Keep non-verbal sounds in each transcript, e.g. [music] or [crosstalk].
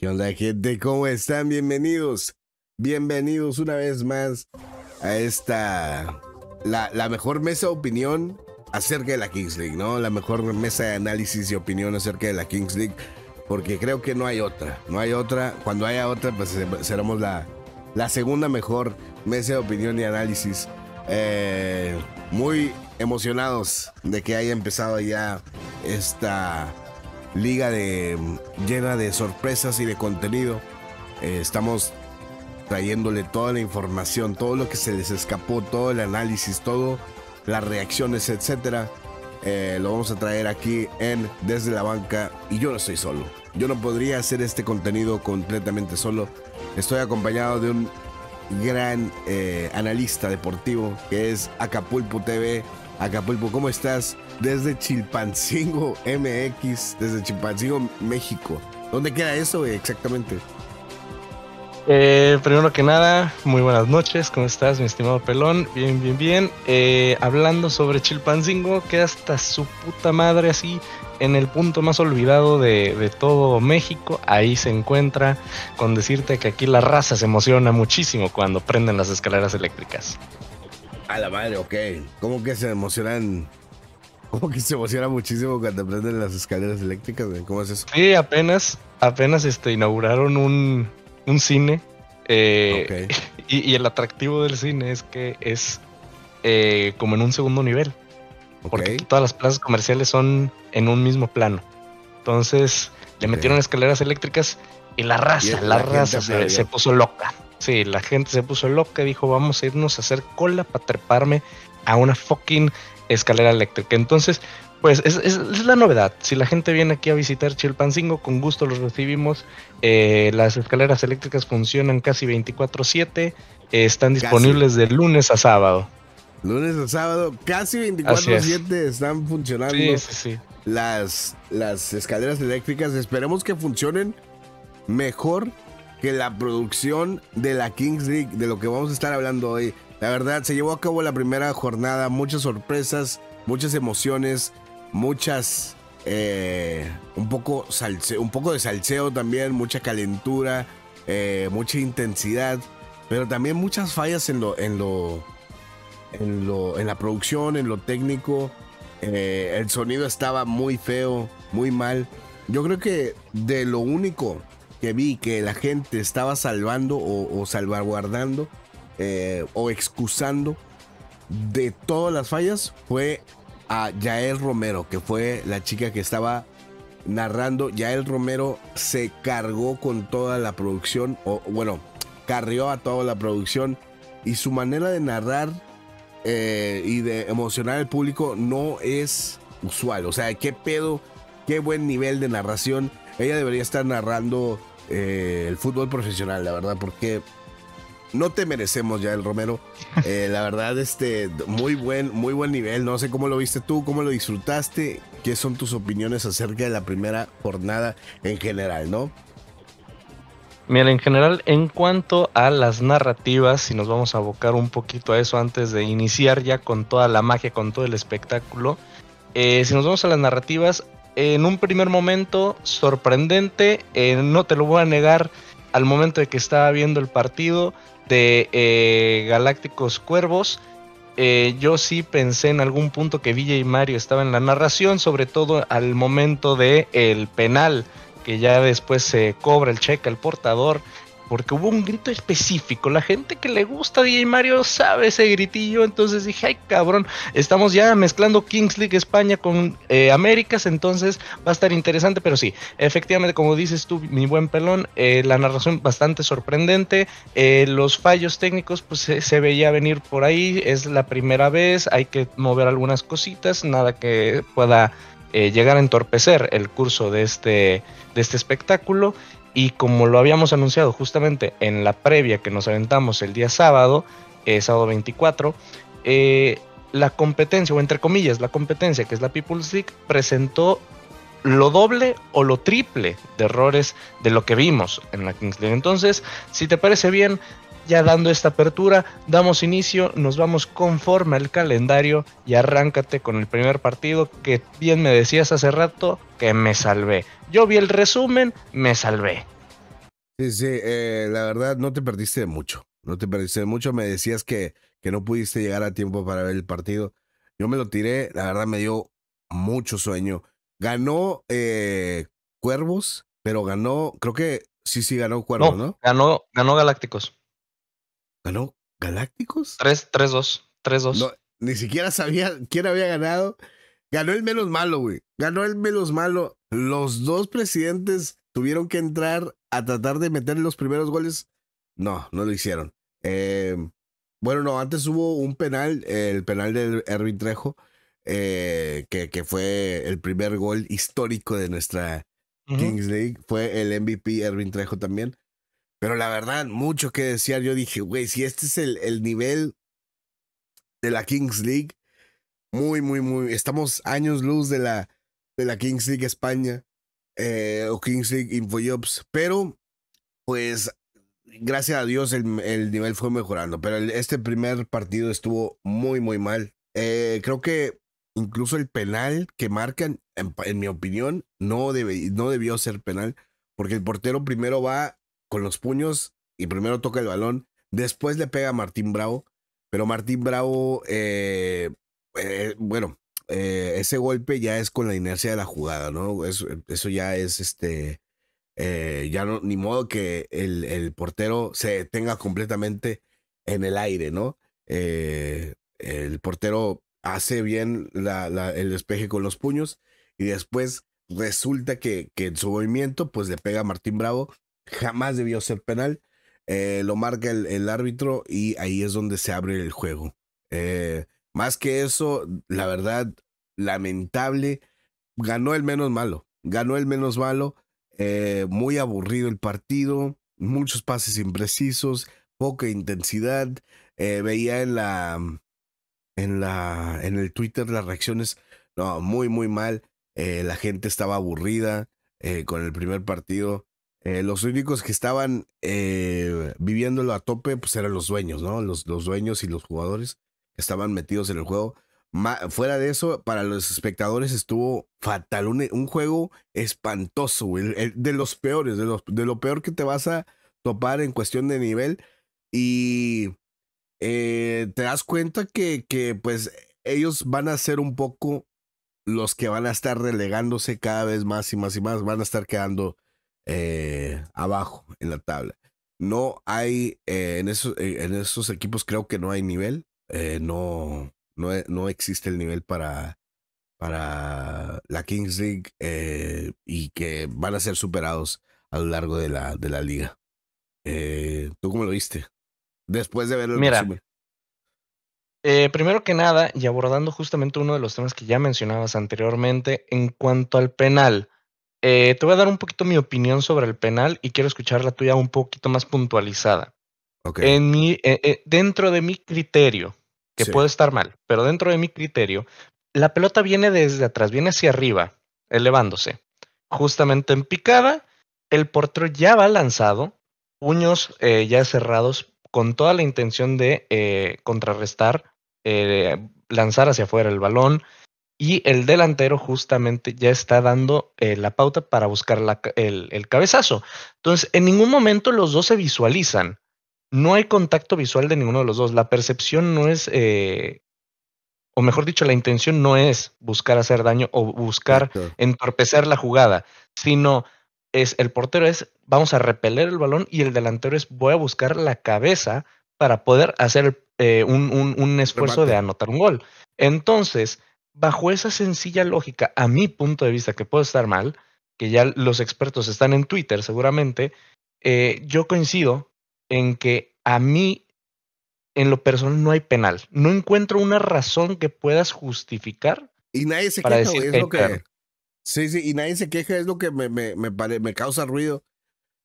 ¿Qué onda gente? ¿Cómo están? Bienvenidos. Bienvenidos una vez más a esta, la, mejor mesa de opinión acerca de la Kings League, ¿no? La mejor mesa de análisis y opinión acerca de la Kings League, porque creo que no hay otra, no hay otra. Cuando haya otra, pues eh, seremos la, la segunda mejor mesa de opinión y análisis. Eh, muy emocionados de que haya empezado ya esta liga de, llena de sorpresas y de contenido. Eh, estamos trayéndole toda la información, todo lo que se les escapó, todo el análisis, todo las reacciones, etc. Eh, lo vamos a traer aquí en Desde la Banca y yo no estoy solo. Yo no podría hacer este contenido completamente solo. Estoy acompañado de un gran eh, analista deportivo que es Acapulpo TV. Acapulpo, ¿cómo estás? desde Chilpancingo MX, desde Chilpancingo, México. ¿Dónde queda eso exactamente? Eh, primero que nada, muy buenas noches, ¿cómo estás, mi estimado pelón? Bien, bien, bien. Eh, hablando sobre Chilpancingo, que hasta su puta madre así, en el punto más olvidado de, de, todo México, ahí se encuentra con decirte que aquí la raza se emociona muchísimo cuando prenden las escaleras eléctricas. A la madre, ok. ¿Cómo que se emocionan como que se emociona muchísimo cuando prenden las escaleras eléctricas, ¿Cómo es eso? Sí, apenas, apenas este, inauguraron un, cine. Eh, [laughs] y, el atractivo del cine es que es eh, como en un segundo nivel. Porque todas las plazas comerciales son en un mismo plano. Entonces le metieron escaleras eléctricas y la raza, la, raza se, se puso loca. Sí, la gente se puso loca, dijo, vamos a irnos a hacer cola para treparme a una fucking escalera eléctrica. Entonces, pues es, la novedad. Si la gente viene aquí a visitar Chilpancingo, con gusto los recibimos. Eh, las escaleras eléctricas funcionan casi 24/7. Eh, están disponibles de lunes a sábado. Lunes a sábado, casi 24/7 están funcionando Las, las escaleras eléctricas. Esperemos que funcionen mejor que la producción de la Kings League, de lo que vamos a estar hablando hoy. La verdad, se llevó a cabo la primera jornada, muchas sorpresas, muchas emociones, muchas... Eh, un, poco un poco de salseo también, mucha calentura, eh, mucha intensidad, pero también muchas fallas en lo, en lo, en lo, en la producción, en lo técnico. Eh, el sonido estaba muy feo, muy mal. Yo creo que de lo único que vi que la gente estaba salvando o salvaguardando eh, o excusando de todas las fallas fue a Yael Romero, que fue la chica que estaba narrando. Yael Romero se cargó con toda la producción, o bueno, carrió a toda la producción y su manera de narrar eh, y de emocionar al público no es usual. O sea, qué pedo, qué buen nivel de narración. Ella debería estar narrando eh, el fútbol profesional, la verdad, porque no te merecemos ya el Romero. [laughs] Eh, la verdad, este, muy buen, muy buen nivel. No sé cómo lo viste tú, cómo lo disfrutaste, qué son tus opiniones acerca de la primera jornada en general, ¿no? Mira, en general, en cuanto a las narrativas, si nos vamos a abocar un poquito a eso antes de iniciar ya con toda la magia, con todo el espectáculo, eh, si nos vamos a las narrativas, en un primer momento sorprendente, eh, no te lo voy a negar, al momento de que estaba viendo el partido, de eh, Galácticos Cuervos. Eh, yo sí pensé en algún punto que Villa y Mario estaba en la narración, sobre todo al momento de el penal, que ya después se cobra el cheque al portador porque hubo un grito específico. La gente que le gusta a DJ Mario sabe ese gritillo. Entonces dije, ay cabrón, estamos ya mezclando Kings League España con eh, Américas. Entonces va a estar interesante. Pero sí, efectivamente, como dices tú, mi buen pelón, eh, la narración bastante sorprendente. Eh, los fallos técnicos, pues se, veía venir por ahí. Es la primera vez. Hay que mover algunas cositas. Nada que pueda llegar a entorpecer el curso de este, de este espectáculo. Y como lo habíamos anunciado justamente en la previa que nos aventamos el día sábado, eh, sábado 24, eh, la competencia, o entre comillas, la competencia que es la People's League, presentó lo doble o lo triple de errores de lo que vimos en la Kings League. Entonces, si te parece bien, ya dando esta apertura, damos inicio, nos vamos conforme al calendario y arráncate con el primer partido que bien me decías hace rato que me salvé. Yo vi el resumen, me salvé. Sí, sí, eh, la verdad no te perdiste de mucho, no te perdiste mucho, me decías que, que no pudiste llegar a tiempo para ver el partido. Yo me lo tiré, la verdad me dio mucho sueño. Ganó eh, Cuervos, pero ganó, creo que sí, sí ganó Cuervos, ¿no? ¿no? Ganó, ganó Galácticos. ¿Ganó Galácticos? 3-2. No, ni siquiera sabía quién había ganado. Ganó el menos malo, güey. Ganó el menos malo. Los dos presidentes tuvieron que entrar a tratar de meter los primeros goles. No, no lo hicieron. Eh, bueno, no, antes hubo un penal, el penal de Erwin Trejo, eh, que, que, fue el primer gol histórico de nuestra Kings League. Fue el MVP Erwin Trejo también. Pero la verdad, mucho que decía Yo dije, güey, si este es el, nivel de la Kings League, muy, muy, muy. Estamos años luz de la, de la Kings League España eh, o Kings League Infojobs. Pero, pues, gracias a Dios el, nivel fue mejorando. Pero este primer partido estuvo muy, muy mal. Eh, creo que incluso el penal que marcan, en, mi opinión, no, no debió ser penal. Porque el portero primero va con los puños y primero toca el balón. Después le pega a Martín Bravo, pero Martín Bravo, eh, eh, bueno, eh, ese golpe ya es con la inercia de la jugada, ¿no? Eso, ya es este. ya no, ni modo que el, portero se tenga completamente en el aire, ¿no? el portero hace bien el despeje con los puños y después resulta que, que en su movimiento pues le pega a Martín Bravo Jamás debió ser penal. Eh, lo marca el, árbitro y ahí es donde se abre el juego. Eh, más que eso, la verdad, lamentable. Ganó el menos malo. Ganó el menos malo. Eh, muy aburrido el partido. Muchos pases imprecisos. Poca intensidad. veía en la. En la. En el Twitter las reacciones. No, muy, muy mal. la gente estaba aburrida con el primer partido. Eh, los únicos que estaban eh, viviéndolo a tope, pues eran los dueños, ¿no? Los, los dueños y los jugadores que estaban metidos en el juego. fuera de eso, para los espectadores estuvo fatal. Un, juego espantoso, de los peores, de, de lo peor que te vas a topar en cuestión de nivel. Y eh, te das cuenta que, que, pues, ellos van a ser un poco los que van a estar relegándose cada vez más y más y más. Van a estar quedando eh, abajo en la tabla. No hay, eh, en, esos, eh, en esos equipos creo que no hay nivel, no, e, no, existe el nivel para, para la Kings League y que van a ser superados a lo largo de la, de la liga. ¿Tú cómo lo viste? Después de ver el Mira, primero que nada, y abordando justamente uno de los temas que ya mencionabas anteriormente, en cuanto al penal, eh, te voy a dar un poquito mi opinión sobre el penal y quiero escuchar la tuya un poquito más puntualizada. En mi, eh, eh, dentro de mi criterio, que puede estar mal, pero dentro de mi criterio, la pelota viene desde atrás, viene hacia arriba, elevándose. Justamente en picada, el portero ya va lanzado, puños ya cerrados, con toda la intención de contrarrestar, lanzar hacia afuera el balón, y el delantero justamente ya está dando eh, la pauta para buscar el, cabezazo. Entonces, en ningún momento los dos se visualizan. No hay contacto visual de ninguno de los dos. La percepción no es eh, o mejor dicho, la intención no es buscar hacer daño o buscar entorpecer la jugada, sino es el portero es vamos a repeler el balón y el delantero es voy a buscar la cabeza para poder hacer eh, un, esfuerzo de anotar un gol. Entonces, bajo esa sencilla lógica, a mi punto de vista, que puedo estar mal, que ya los expertos están en Twitter seguramente, eh, yo coincido en que a mí, en lo personal, no hay penal. No encuentro una razón que puedas justificar. Y nadie se para queja, decir lo que... Sí, sí, y nadie se queja, es lo que me, me, me, causa ruido.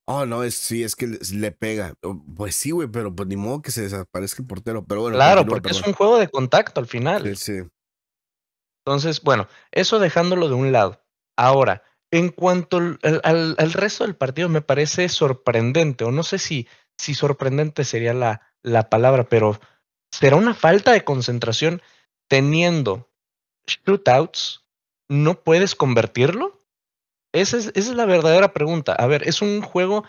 Oh, no, es, sí, es que le pega. Oh, pues sí, güey, pero pues ni modo que se desaparezca el portero. Pero bueno, claro, porque es un juego de contacto al final. Sí, sí. Entonces, bueno, eso dejándolo de un lado. Ahora, en cuanto al, resto del partido, me parece sorprendente, o no sé si, si sorprendente sería la, la palabra, pero será una falta de concentración teniendo shootouts, ¿no puedes convertirlo? Esa es, esa es, la verdadera pregunta. A ver, es un juego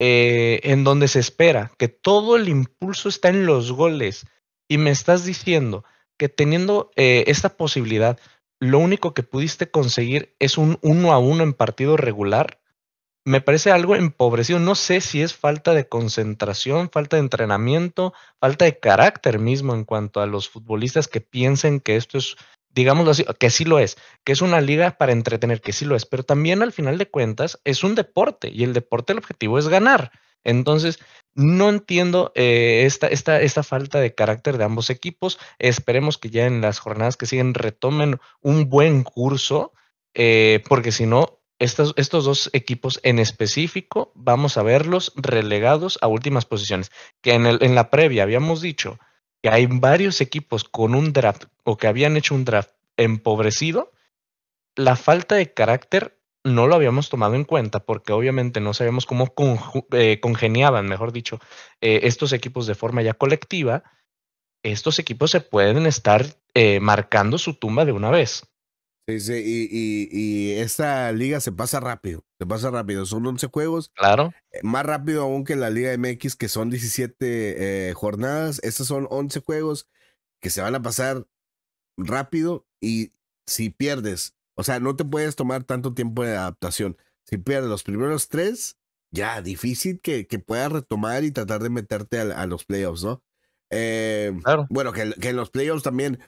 eh, en donde se espera que todo el impulso está en los goles y me estás diciendo que teniendo eh, esta posibilidad, lo único que pudiste conseguir es un uno a uno en partido regular, me parece algo empobrecido. No sé si es falta de concentración, falta de entrenamiento, falta de carácter mismo en cuanto a los futbolistas que piensen que esto es, digámoslo así, que sí lo es, que es una liga para entretener, que sí lo es, pero también al final de cuentas es un deporte y el deporte el objetivo es ganar. Entonces, no entiendo eh, esta, esta falta de carácter de ambos equipos. Esperemos que ya en las jornadas que siguen retomen un buen curso, eh, porque si no, estos, estos, dos equipos en específico vamos a verlos relegados a últimas posiciones. Que en, el, en la previa habíamos dicho que hay varios equipos con un draft o que habían hecho un draft empobrecido. La falta de carácter no lo habíamos tomado en cuenta porque obviamente no sabíamos cómo eh, congeniaban, mejor dicho, eh, estos equipos de forma ya colectiva, estos equipos se pueden estar eh, marcando su tumba de una vez. Sí, sí, y, esta liga se pasa rápido, se pasa rápido, son 11 juegos. Claro. Más rápido aún que la Liga MX, que son 17 jornadas, estos son 11 juegos que se van a pasar rápido y si pierdes o sea, no te puedes tomar tanto tiempo de adaptación. Si pierdes los primeros tres, ya, difícil que, puedas retomar y tratar de meterte a, los playoffs, ¿no? Eh, claro. Bueno, que, en los playoffs también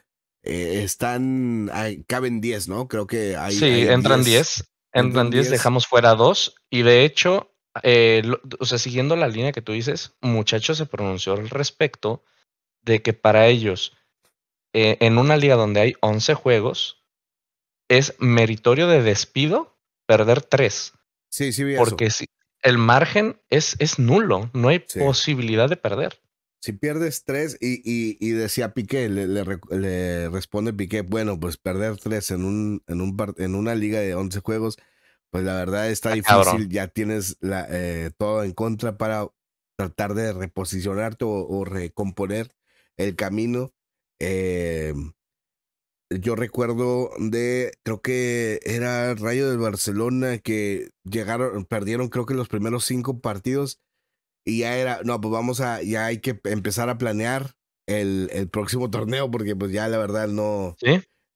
eh, están, caben 10, ¿no? Creo que hay. Sí, entran 10. Entran 10, dejamos fuera dos. Y de hecho, eh, o sea, siguiendo la línea que tú dices, muchacho se pronunció al respecto de que para ellos, en una liga donde hay 11 juegos, es meritorio de despido perder tres. Sí, sí, bien. Porque Si el margen es, es nulo, no hay posibilidad de perder. Si pierdes tres, y, y, y decía Piqué, le, responde Piqué, bueno, pues perder tres en, un, en, un, en una liga de 11 juegos, pues la verdad está difícil, ya tienes la, eh, todo en contra para tratar de reposicionarte o, o recomponer el camino. Eh, yo recuerdo de, creo que era Rayo de Barcelona que llegaron, perdieron creo que los primeros cinco partidos y ya era, no, pues vamos a, ya hay que empezar a planear el, el próximo torneo porque pues ya la verdad no,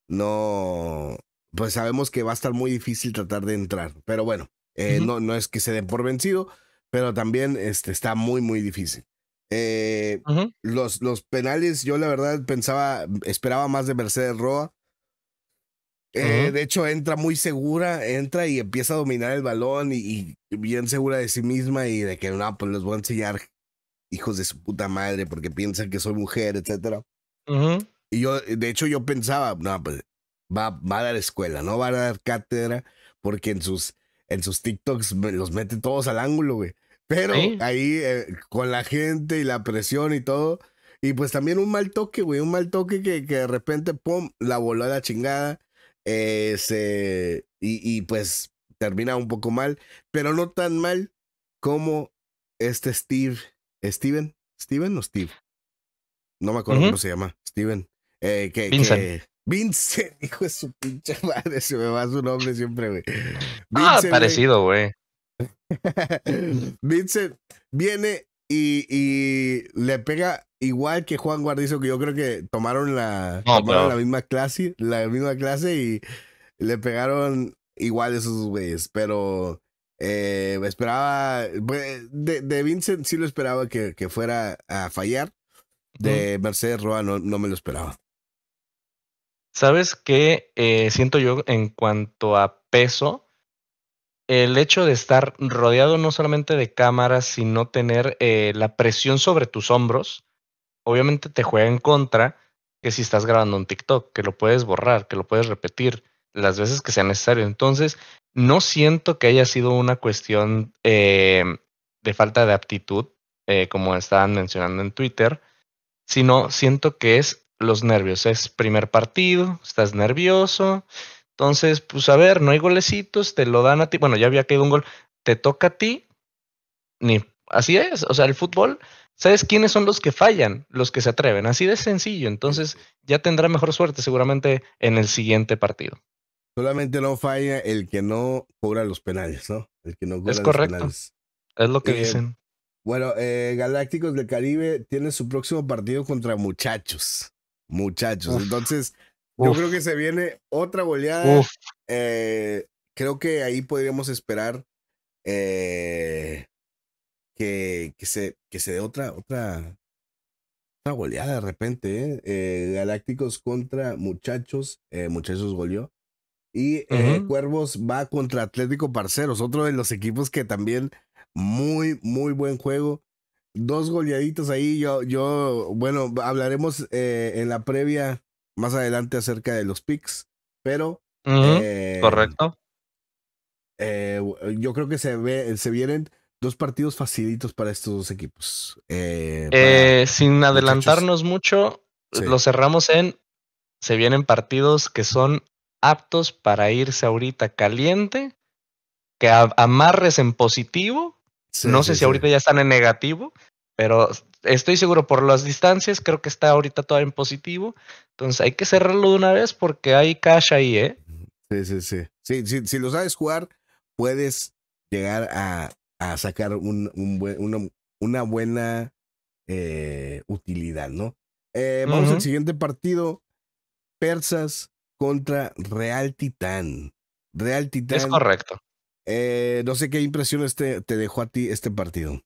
no, pues sabemos que va a estar muy difícil tratar de entrar, pero bueno, eh, no, no es que se den por vencido, pero también este, está muy, muy difícil. Eh, los, los penales, yo la verdad pensaba, esperaba más de Mercedes Roa. Eh, de hecho, entra muy segura, entra y empieza a dominar el balón y, bien segura de sí misma y de que no, pues les voy a enseñar hijos de su puta madre porque piensan que soy mujer, etcétera. Y yo, de hecho, yo pensaba, no, pues va, va a dar escuela, no va a dar cátedra porque en sus, en sus TikToks los mete todos al ángulo, güey. Pero ahí eh, con la gente y la presión y todo. Y pues también un mal toque, güey. Un mal toque que, de repente, pum, la voló a la chingada. Este, y, pues termina un poco mal. Pero no tan mal como este Steve. ¿Steven? ¿Steven o Steve? No me acuerdo cómo se llama. Steven. Eh, que, [laughs] hijo de su pinche madre, se me va su nombre siempre, güey. ah, parecido, güey. [laughs] Vincent viene y, le pega igual que Juan Guardizo, que yo creo que tomaron la, la misma clase, la misma clase y le pegaron igual esos güeyes, pero eh, esperaba, pues, de, Vincent sí lo esperaba que, fuera a fallar, de Mercedes Roa no, me lo esperaba. Sabes qué eh, siento yo en cuanto a peso, el hecho de estar rodeado no solamente de cámaras, sino tener eh, la presión sobre tus hombros, obviamente te juega en contra que si estás grabando un TikTok, que lo puedes borrar, que lo puedes repetir las veces que sea necesario. Entonces, no siento que haya sido una cuestión eh, de falta de aptitud, eh, como estaban mencionando en Twitter, sino siento que es los nervios. Es primer partido, estás nervioso, entonces, pues a ver, no hay golecitos, te lo dan a ti. Bueno, ya había caído un gol, te toca a ti. Ni así es. O sea, el fútbol, ¿sabes quiénes son los que fallan? Los que se atreven. Así de sencillo. Entonces, ya tendrá mejor suerte seguramente en el siguiente partido. Solamente no falla el que no cobra los penales, ¿no? El que no cobra es correcto. los penales. Es lo que eh, dicen. Bueno, eh, Galácticos del Caribe tiene su próximo partido contra Muchachos. Muchachos. Entonces, yo creo que se viene otra goleada. Eh, creo que ahí podríamos esperar eh, que, se, que se dé otra, otra, goleada de repente. Eh, Galácticos contra Muchachos. muchachos goleó. Y Cuervos va contra Atlético Parceros, otro de los equipos que también muy, muy buen juego dos goleaditos ahí. Yo, yo, bueno, hablaremos en la previa más adelante acerca de los picks, pero... Eh, correcto. Eh, yo creo que se, ve, se vienen dos partidos facilitos para estos dos equipos. Eh, sin adelantarnos mucho, lo cerramos en... Se vienen partidos que son aptos para irse ahorita caliente, que amarres en positivo. no sé si ahorita ya están en negativo, pero estoy seguro por las distancias, creo que está ahorita todavía en positivo. Entonces hay que cerrarlo de una vez porque hay cash ahí, ¿eh? Sí, sí, sí. si lo sabes jugar, puedes llegar a, sacar un, una, buena eh, utilidad, ¿no? Eh, vamos al siguiente partido. Persas contra Real Titán. Real Titán. Es correcto. Eh, no sé qué impresiones este, te dejó a ti este partido.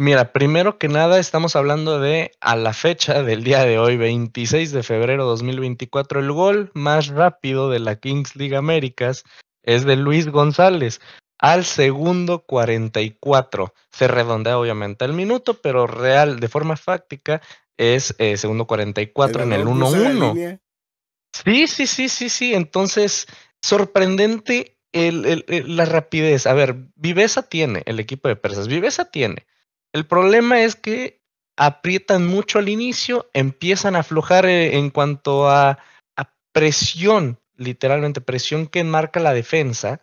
Mira, primero que nada estamos hablando de a la fecha del día de hoy, 26 de febrero 2024, el gol más rápido de la Kings League Américas es de Luis González al segundo 44. Se redondea obviamente el minuto, pero real de forma fáctica es eh, segundo 44 en el 1-1. Sí, sí, sí, sí, sí. Entonces, sorprendente la rapidez. A ver, viveza tiene el equipo de Persas, viveza tiene el problema es que aprietan mucho al inicio, empiezan a aflojar eh, en cuanto a, presión, literalmente presión que enmarca la defensa,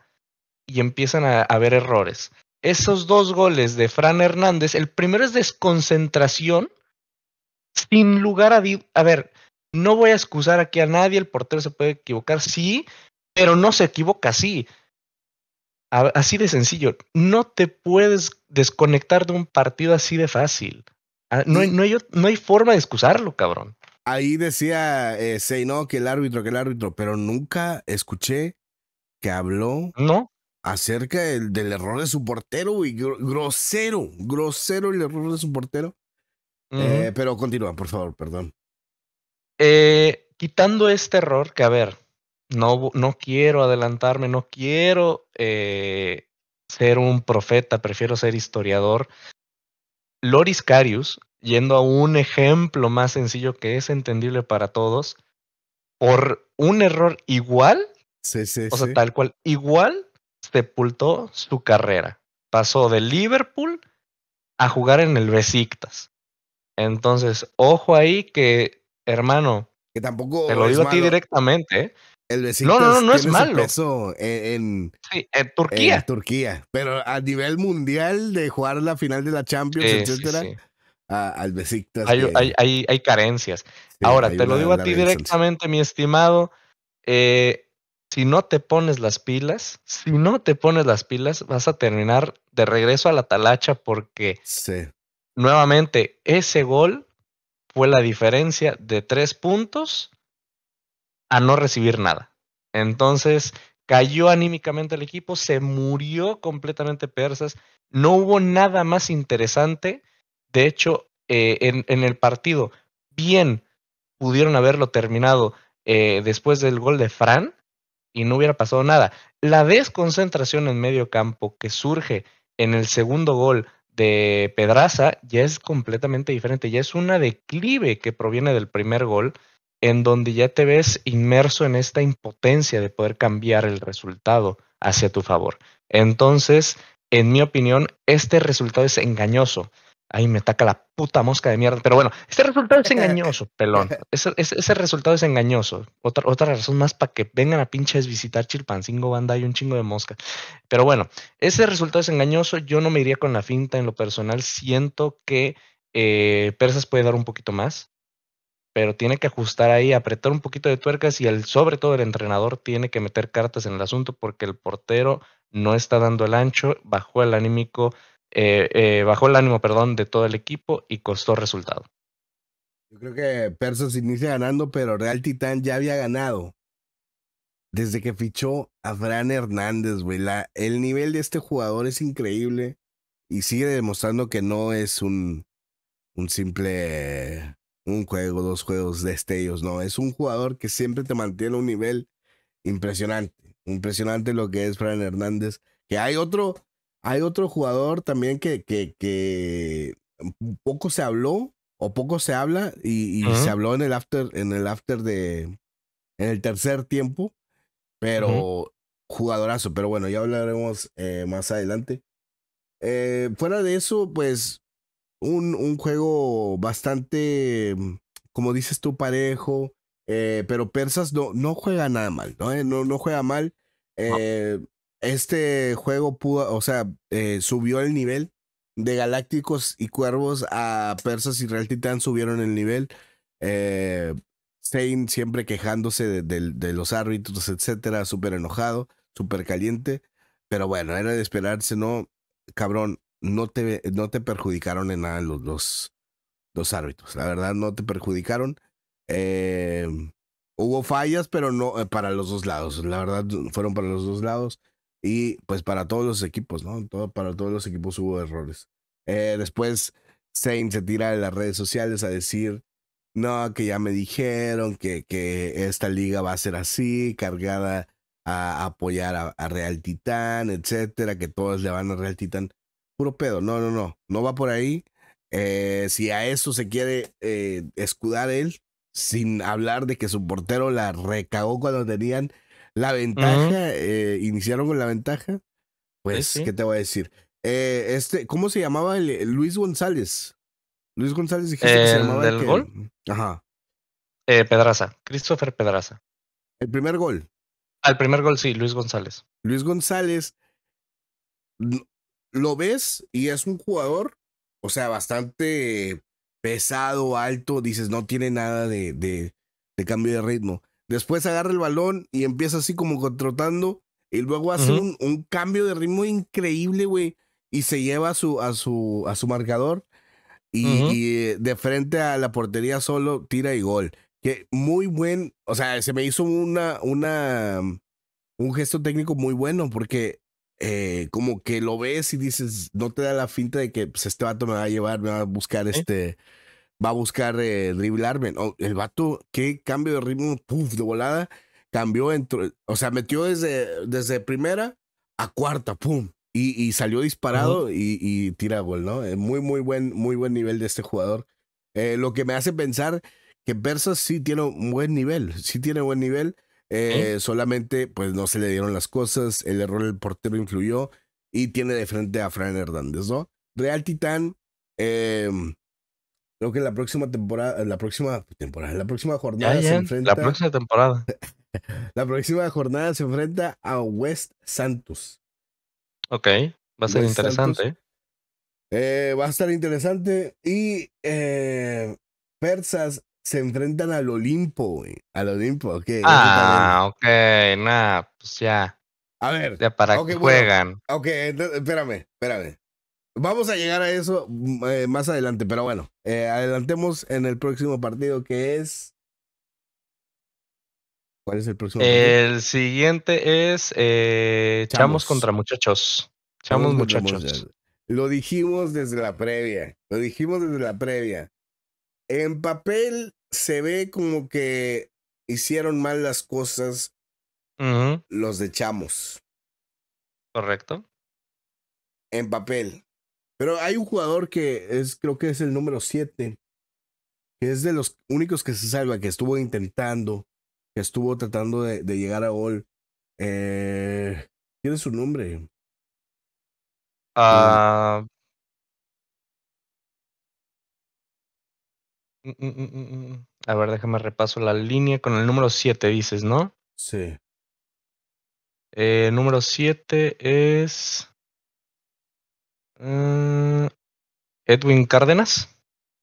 y empiezan a, a haber errores. Esos dos goles de Fran Hernández, el primero es desconcentración, sin lugar a... A ver, no voy a excusar aquí a nadie, el portero se puede equivocar, sí, pero no se equivoca así. Así de sencillo. No te puedes desconectar de un partido así de fácil. Ah, no, hay, mm. no, no hay forma de excusarlo, cabrón. Ahí decía eh, no, que el árbitro, que el árbitro, pero nunca escuché que habló ¿No? acerca del, error de su portero, y Grosero, grosero el error de su portero. Eh, pero continúa, por favor, perdón. Eh, quitando este error, que a ver, no, quiero adelantarme, no quiero eh, ser un profeta, prefiero ser historiador. Loris Carius, yendo a un ejemplo más sencillo que es entendible para todos, por un error igual, o sea, tal cual, igual sepultó su carrera. Pasó de Liverpool a jugar en el Besiktas. Entonces, ojo ahí que, hermano, que tampoco te lo digo a ti directamente, ¿eh? El vecino no, no, no, es malo. Peso en, Turquía. Turquía. Pero a nivel mundial de jugar la final de la Champions, sí, al Besiktas. Hay, hay, hay, carencias. Ahora, te lo digo a ti directamente, mi estimado. Eh, si no te pones las pilas, si no te pones las pilas, vas a terminar de regreso a la talacha porque nuevamente ese gol fue la diferencia de tres puntos a no recibir nada. Entonces cayó anímicamente el equipo, se murió completamente Persas, no hubo nada más interesante. De hecho, eh, en, el partido, bien pudieron haberlo terminado eh, después del gol de Fran y no hubiera pasado nada. La desconcentración en medio campo que surge en el segundo gol de Pedraza ya es completamente diferente, ya es una declive que proviene del primer gol en donde ya te ves inmerso en esta impotencia de poder cambiar el resultado hacia tu favor. Entonces, en mi opinión, este resultado es engañoso. Ahí me taca la puta mosca de mierda. Pero bueno, este resultado es [laughs] engañoso, pelón. Ese, resultado es engañoso. Otra, razón más para que vengan a pinches visitar Chilpancingo, banda y un chingo de mosca. Pero bueno, ese resultado es engañoso. Yo no me iría con la finta en lo personal. Siento que eh, Persas puede dar un poquito más pero tiene que ajustar ahí, apretar un poquito de tuercas y el, sobre todo el entrenador tiene que meter cartas en el asunto porque el portero no está dando el ancho, bajó el anímico, eh, eh, el ánimo, perdón, de todo el equipo y costó resultado. Yo creo que Perso inicia ganando, pero Real Titán ya había ganado. Desde que fichó a Fran Hernández, güey. el nivel de este jugador es increíble y sigue demostrando que no es un, un simple un juego, dos juegos, destellos, no, es un jugador que siempre te mantiene a un nivel impresionante, impresionante lo que es Fran Hernández, que hay otro, hay otro jugador también que, que, que um, poco se habló o poco se habla y, se habló en el after, en el after de, en el tercer tiempo, pero jugadorazo, pero bueno, ya hablaremos eh, más adelante. Eh, fuera de eso, pues un, juego bastante, mm, como dices tú, parejo. Eh, pero Persas no, no juega nada mal, ¿no? Eh, no, no juega mal. Ah. Eh, este juego pudo, o sea, subió el nivel de Galácticos y Cuervos a Persas y Real Titan subieron el nivel. Stein siempre quejándose de, de, los árbitros, etcétera, súper enojado, súper caliente. Pero bueno, era de esperarse, ¿no? Cabrón, no te, no te perjudicaron en nada los dos, árbitros. La verdad, no te perjudicaron. Eh, hubo fallas, pero no eh, para los dos lados. La verdad, fueron para los dos lados. Y pues para todos los equipos, ¿no? Todo, para todos los equipos hubo errores. Eh, después, Sain se tira de las redes sociales a decir, no, que ya me dijeron que, que esta liga va a ser así, cargada a apoyar a, Real Titán, etcétera, que todos le van a Real Titán puro pedo. No, no, no, no va por ahí. Eh, si a eso se quiere eh, escudar él, sin hablar de que su portero la recagó cuando tenían la ventaja, eh, iniciaron con la ventaja, pues, ¿qué te voy a decir? este, ¿Cómo se llamaba el, Luis González? Luis González dijiste que se llamaba. el gol? Ajá. Pedraza, Christopher Pedraza. ¿El primer gol? Al primer gol, sí, Luis González. Luis González lo ves y es un jugador, o sea, bastante pesado, alto, dices, no tiene nada de, de, cambio de ritmo. Después agarra el balón y empieza así como contratando y luego hace un, cambio de ritmo increíble, güey, y se lleva a su, a su, a su marcador y, eh, de frente a la portería solo tira y gol. Que muy buen, o sea, se me hizo una, una, un gesto técnico muy bueno porque eh, como que lo ves y dices, no te da la finta de que pues, este vato me va a llevar, me va a buscar este, va a buscar eh, driblarme. Oh, el vato, qué cambio de ritmo, puff, de volada, cambió, o sea, metió desde, desde primera a cuarta, pum. Y, y salió disparado y, tira gol, ¿no? Eh, muy, muy buen, muy buen nivel de este jugador. lo que me hace pensar que Persas sí tiene un buen nivel, sí tiene buen nivel. Eh, solamente, pues no se le dieron las cosas, el error del portero influyó y tiene de frente a Fran Hernández, ¿no? Real Titán, em, creo que la próxima temporada, la próxima temporada, la próxima jornada se enfrenta. La próxima temporada. [laughs] la próxima jornada se enfrenta a West Santos. Ok, va a ser interesante. Eh, va a estar interesante. Y eh, Persas se enfrentan al Olimpo, güey. Al Olimpo, ok. Ah, ok, nada, pues ya. A ver. Ya para que juegan. ok, espérame, espérame. Vamos a llegar a eso mm, eh, más adelante, pero bueno, eh, adelantemos en el próximo partido que es. ¿Cuál es el próximo? El siguiente es eh, Chamos. contra muchachos. Chamos, Muchachos. Lo dijimos desde la previa. Lo dijimos desde la previa. En papel se ve como que hicieron mal las cosas los de Chamos. Correcto. En papel. Pero hay un jugador que es, creo que es el número 7, que es de los únicos que se salva, que estuvo intentando, que estuvo tratando de, llegar a gol. Eh, es su nombre? Ah... Mm, mm, mm, A ver, déjame repaso la línea con el número 7, dices, ¿no? Sí. El eh, número 7 es. Eh, Edwin Cárdenas.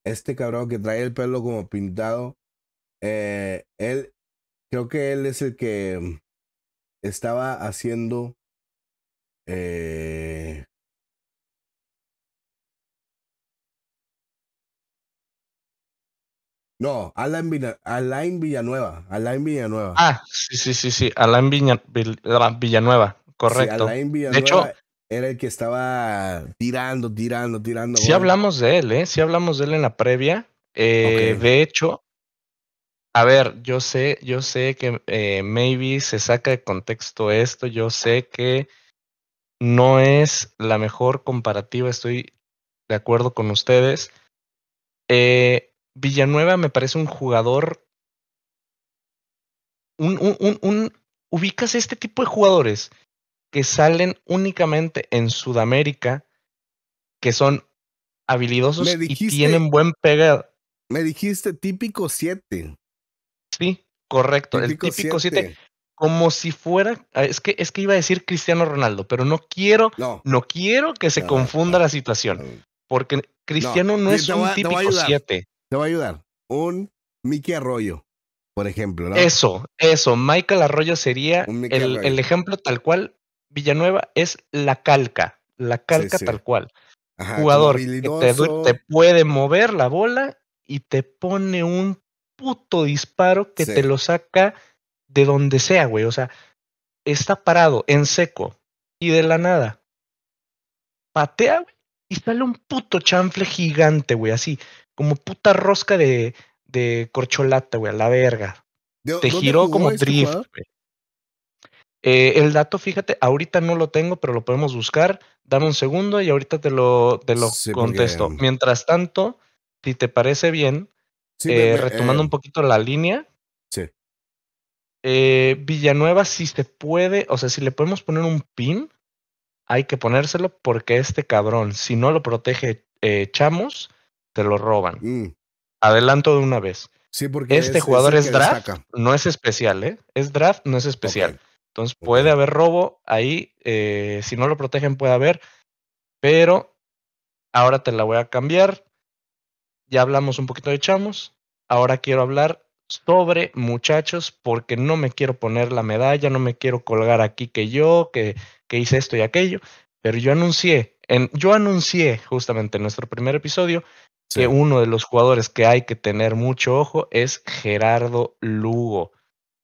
Este cabrón que trae el pelo como pintado. Eh, él. Creo que él es el que estaba haciendo. Eh, No, Alain, Villanueva. Alain Villanueva. Ah, sí, sí, sí, sí. Alain Villanueva, correcto. Alain Villanueva de hecho, era el que estaba tirando, tirando, tirando. Sí hablamos de él, ¿eh? Sí hablamos de él en la previa. Eh, de hecho, a ver, yo sé, yo sé que eh, maybe se saca de contexto esto, yo sé que no es la mejor comparativa, estoy de acuerdo con ustedes. Eh, Villanueva me parece un jugador. Un, un, ubicas este tipo de jugadores que salen únicamente en Sudamérica, que son habilidosos y tienen buen pegado. Me dijiste típico 7. Sí, correcto. el típico 7 como si fuera, ah, es que, es que iba a decir Cristiano Ronaldo, pero no quiero, no, quiero que se confunda la situación, porque Cristiano no, es un típico 7. Te va a ayudar. Un Mickey Arroyo, por ejemplo. Eso, eso. Michael Arroyo sería el, ejemplo tal cual. Villanueva es la calca, la calca tal cual. Jugador que te, puede mover la bola y te pone un puto disparo que te lo saca de donde sea, güey. O sea, está parado en seco y de la nada patea, y sale un puto chanfle gigante, güey, así como puta rosca de, de corcholata, güey, a la verga. Te giró como drift, eh, el dato, fíjate, ahorita no lo tengo, pero lo podemos buscar. Dame un segundo y ahorita te lo, lo contesto. Mientras tanto, si te parece bien, eh, retomando eh, un poquito la línea. Sí. Villanueva, si se puede, o sea, si le podemos poner un pin, hay que ponérselo porque este cabrón, si no lo protege Chamos, te lo roban. Mm. Adelanto de una vez. Sí, porque este jugador es, draft, no es especial, ¿eh? Es draft, no es especial. Entonces puede haber robo ahí, eh, si no lo protegen puede haber, pero ahora te la voy a cambiar. Ya hablamos un poquito de chamos, ahora quiero hablar sobre muchachos porque no me quiero poner la medalla, no me quiero colgar aquí que yo, que, hice esto y aquello, pero yo anuncié, en, yo anuncié justamente en nuestro primer episodio que uno de los jugadores que hay que tener mucho ojo es Gerardo Lugo.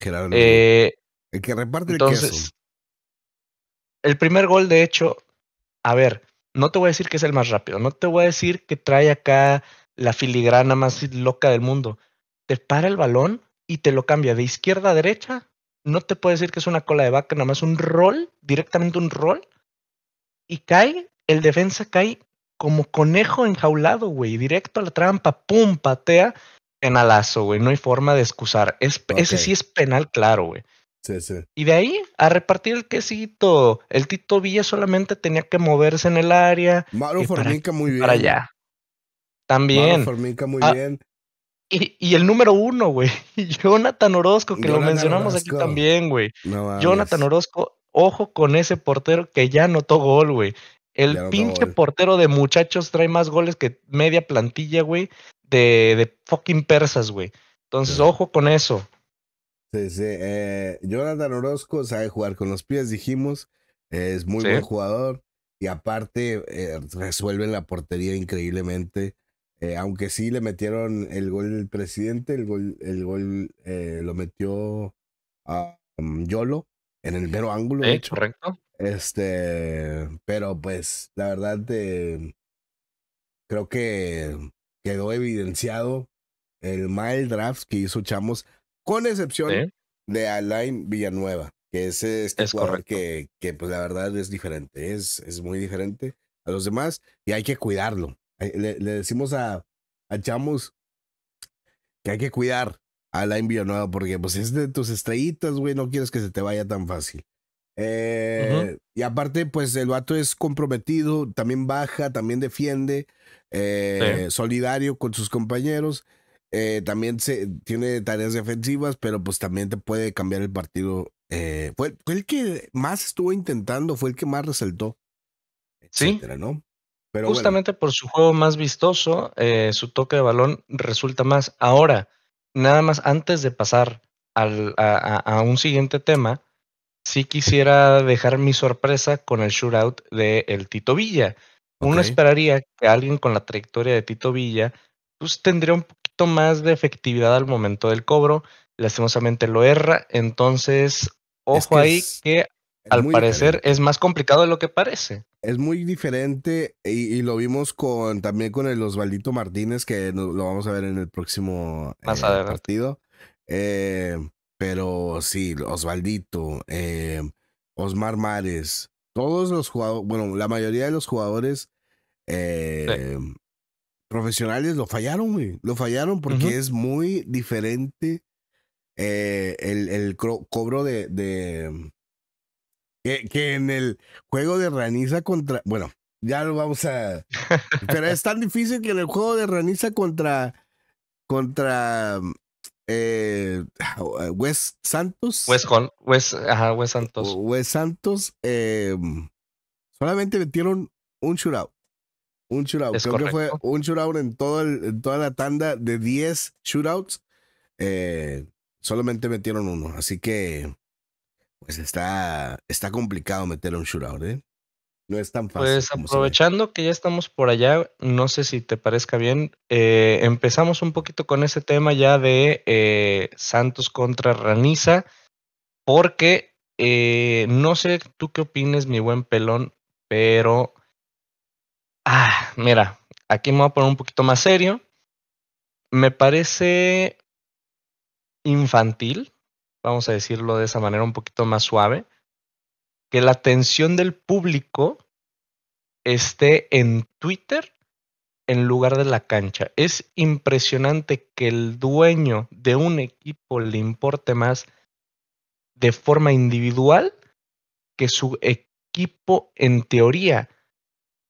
Gerardo eh, el que reparte entonces, el queso. El primer gol, de hecho, a ver, no te voy a decir que es el más rápido, no te voy a decir que trae acá la filigrana más loca del mundo. Te para el balón y te lo cambia de izquierda a derecha. No te puedo decir que es una cola de vaca, nada más un rol, directamente un rol. Y cae, el defensa cae como conejo enjaulado, güey, directo a la trampa, pum, patea, penalazo, güey, no hay forma de excusar. Ese sí es penal, claro, güey. Sí, sí. Y de ahí a repartir el quesito. El Tito Villa solamente tenía que moverse en el área. Maro Formica muy bien. Para allá. También. Maro muy ah, bien. Y, el número uno, güey. [laughs] Jonathan Orozco, que lo mencionamos aquí también, güey. Jonathan Orozco, ojo con ese portero que ya anotó gol, güey. El pinche portero de muchachos trae más goles que media plantilla, güey, de, de fucking persas, güey. Entonces, ojo con eso. Sí, sí. Eh, Jonathan Orozco sabe jugar con los pies, dijimos. es muy buen jugador. Y aparte, resuelven eh, resuelve la portería increíblemente. Eh, aunque sí le metieron el gol del presidente, el gol, el gol lo metió a ah, mm, Yolo en el mero ángulo. De hecho. Correcto. Este, pero pues la verdad eh, creo que quedó evidenciado el mal draft que hizo Chamos, con excepción de Alain Villanueva, que es este es que, pues la verdad es diferente, es, es muy diferente a los demás y hay que cuidarlo. Le, decimos a, a Chamos que hay que cuidar a Alain Villanueva porque pues es de tus estrellitas, güey, no quieres que se te vaya tan fácil. Eh, y aparte, pues el vato es comprometido, también baja, también defiende, eh, solidario con sus compañeros. Eh, también se, tiene tareas defensivas, pero pues también te puede cambiar el partido. Fue, el que más estuvo intentando, fue el que más resaltó. sí. ¿no? Justamente por su juego más vistoso, su toque de balón resulta más. Ahora, nada más antes de pasar al, a un siguiente tema sí quisiera dejar mi sorpresa con el shootout de el Tito Villa. Uno esperaría que alguien con la trayectoria de Tito Villa pues, tendría un poquito más de efectividad al momento del cobro. Lastimosamente lo erra, entonces ojo ahí que al parecer es más complicado de lo que parece. Es muy diferente y, lo vimos con también con el Osvaldito Martínez que lo vamos a ver en el próximo más eh, partido. Eh, pero sí, Osvaldito, eh, Osmar Mares, todos los jugadores, bueno, la mayoría de los jugadores eh, profesionales lo fallaron, güey. Lo fallaron porque es muy diferente eh, el, cobro de. de que, que, en el juego de Raniza contra. Bueno, ya lo vamos a. pero es [laughs] tan difícil que en el juego de Raniza contra. Contra eh, ah, Wes Santos. Wes, Con, Santos. Wes Santos eh, solamente metieron un shootout. Un shootout. Creo que fue un shootout en, toda la tanda de 10 shootouts. Eh, solamente metieron uno. Así que, pues está, está complicado meter un shootout. ¿eh? No es tan fácil. Pues aprovechando que ya estamos por allá, no sé si te parezca bien, eh, empezamos un poquito con ese tema ya de eh, Santos contra Raniza, porque eh, no sé tú qué opines, mi buen pelón, pero... Ah, mira, aquí me voy a poner un poquito más serio. Me parece infantil, vamos a decirlo de esa manera un poquito más suave que la atención del público esté en Twitter en lugar de la cancha. Es impresionante que el dueño de un equipo le importe más de forma individual que su equipo en teoría.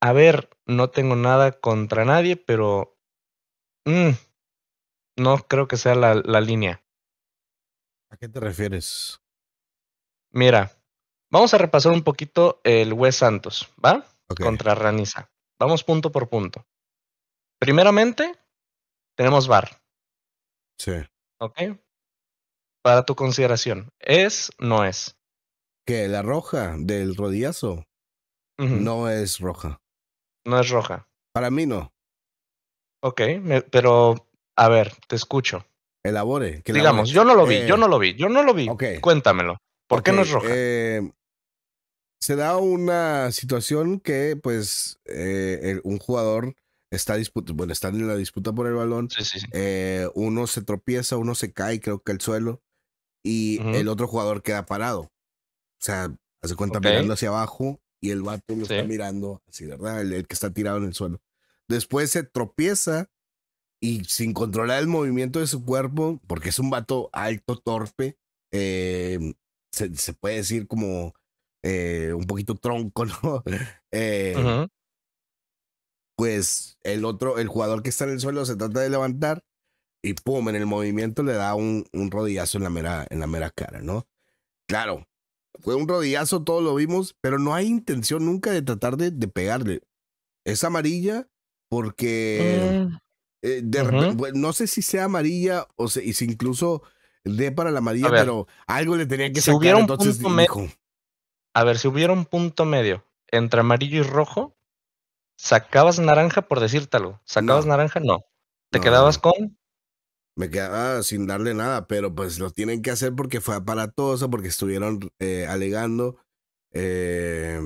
A ver, no tengo nada contra nadie, pero mm, no creo que sea la línea. ¿A qué te refieres? Mira, Vamos a repasar un poquito el Wes Santos, ¿va? Contra Ranisa. Vamos punto por punto. Primeramente, tenemos VAR. Sí. ¿Ok? Para tu consideración, ¿es no es? Que la roja del rodillazo no es roja. No es roja. Para mí no. Ok, pero a ver, te escucho. Elabore. Que Digamos, yo no lo vi, yo eh, no lo vi, yo no lo vi. Ok. Cuéntamelo. ¿Por qué no es roja? Eh, se da una situación que, pues, eh, un jugador está disputa, bueno, están en la disputa por el balón. Eh, uno se tropieza, uno se cae, creo que al suelo, y el otro jugador queda parado. O sea, hace cuenta mirando hacia abajo y el vato lo está mirando así, ¿verdad? El, que está tirado en el suelo. Después se tropieza y sin controlar el movimiento de su cuerpo, porque es un vato alto, torpe, eh, se puede decir como eh, un poquito tronco, ¿no? [laughs] Eh, pues el otro, el jugador que está en el suelo se trata de levantar y pum, en el movimiento le da un, un rodillazo en la, mera, en la cara, ¿no? Claro, fue un rodillazo, todos lo vimos, pero no hay intención nunca de tratar de, pegarle. Es amarilla porque eh, de no sé si sea amarilla o si incluso dé para la amarilla, pero algo le tenía que si sacar. entonces a ver, si hubiera un punto medio entre amarillo y rojo, ¿sacabas naranja por decírtelo? ¿Sacabas naranja? No. ¿Te quedabas con? Me quedaba sin darle nada, pero pues lo tienen que hacer porque fue aparatoso, porque estuvieron eh, alegando. Eh,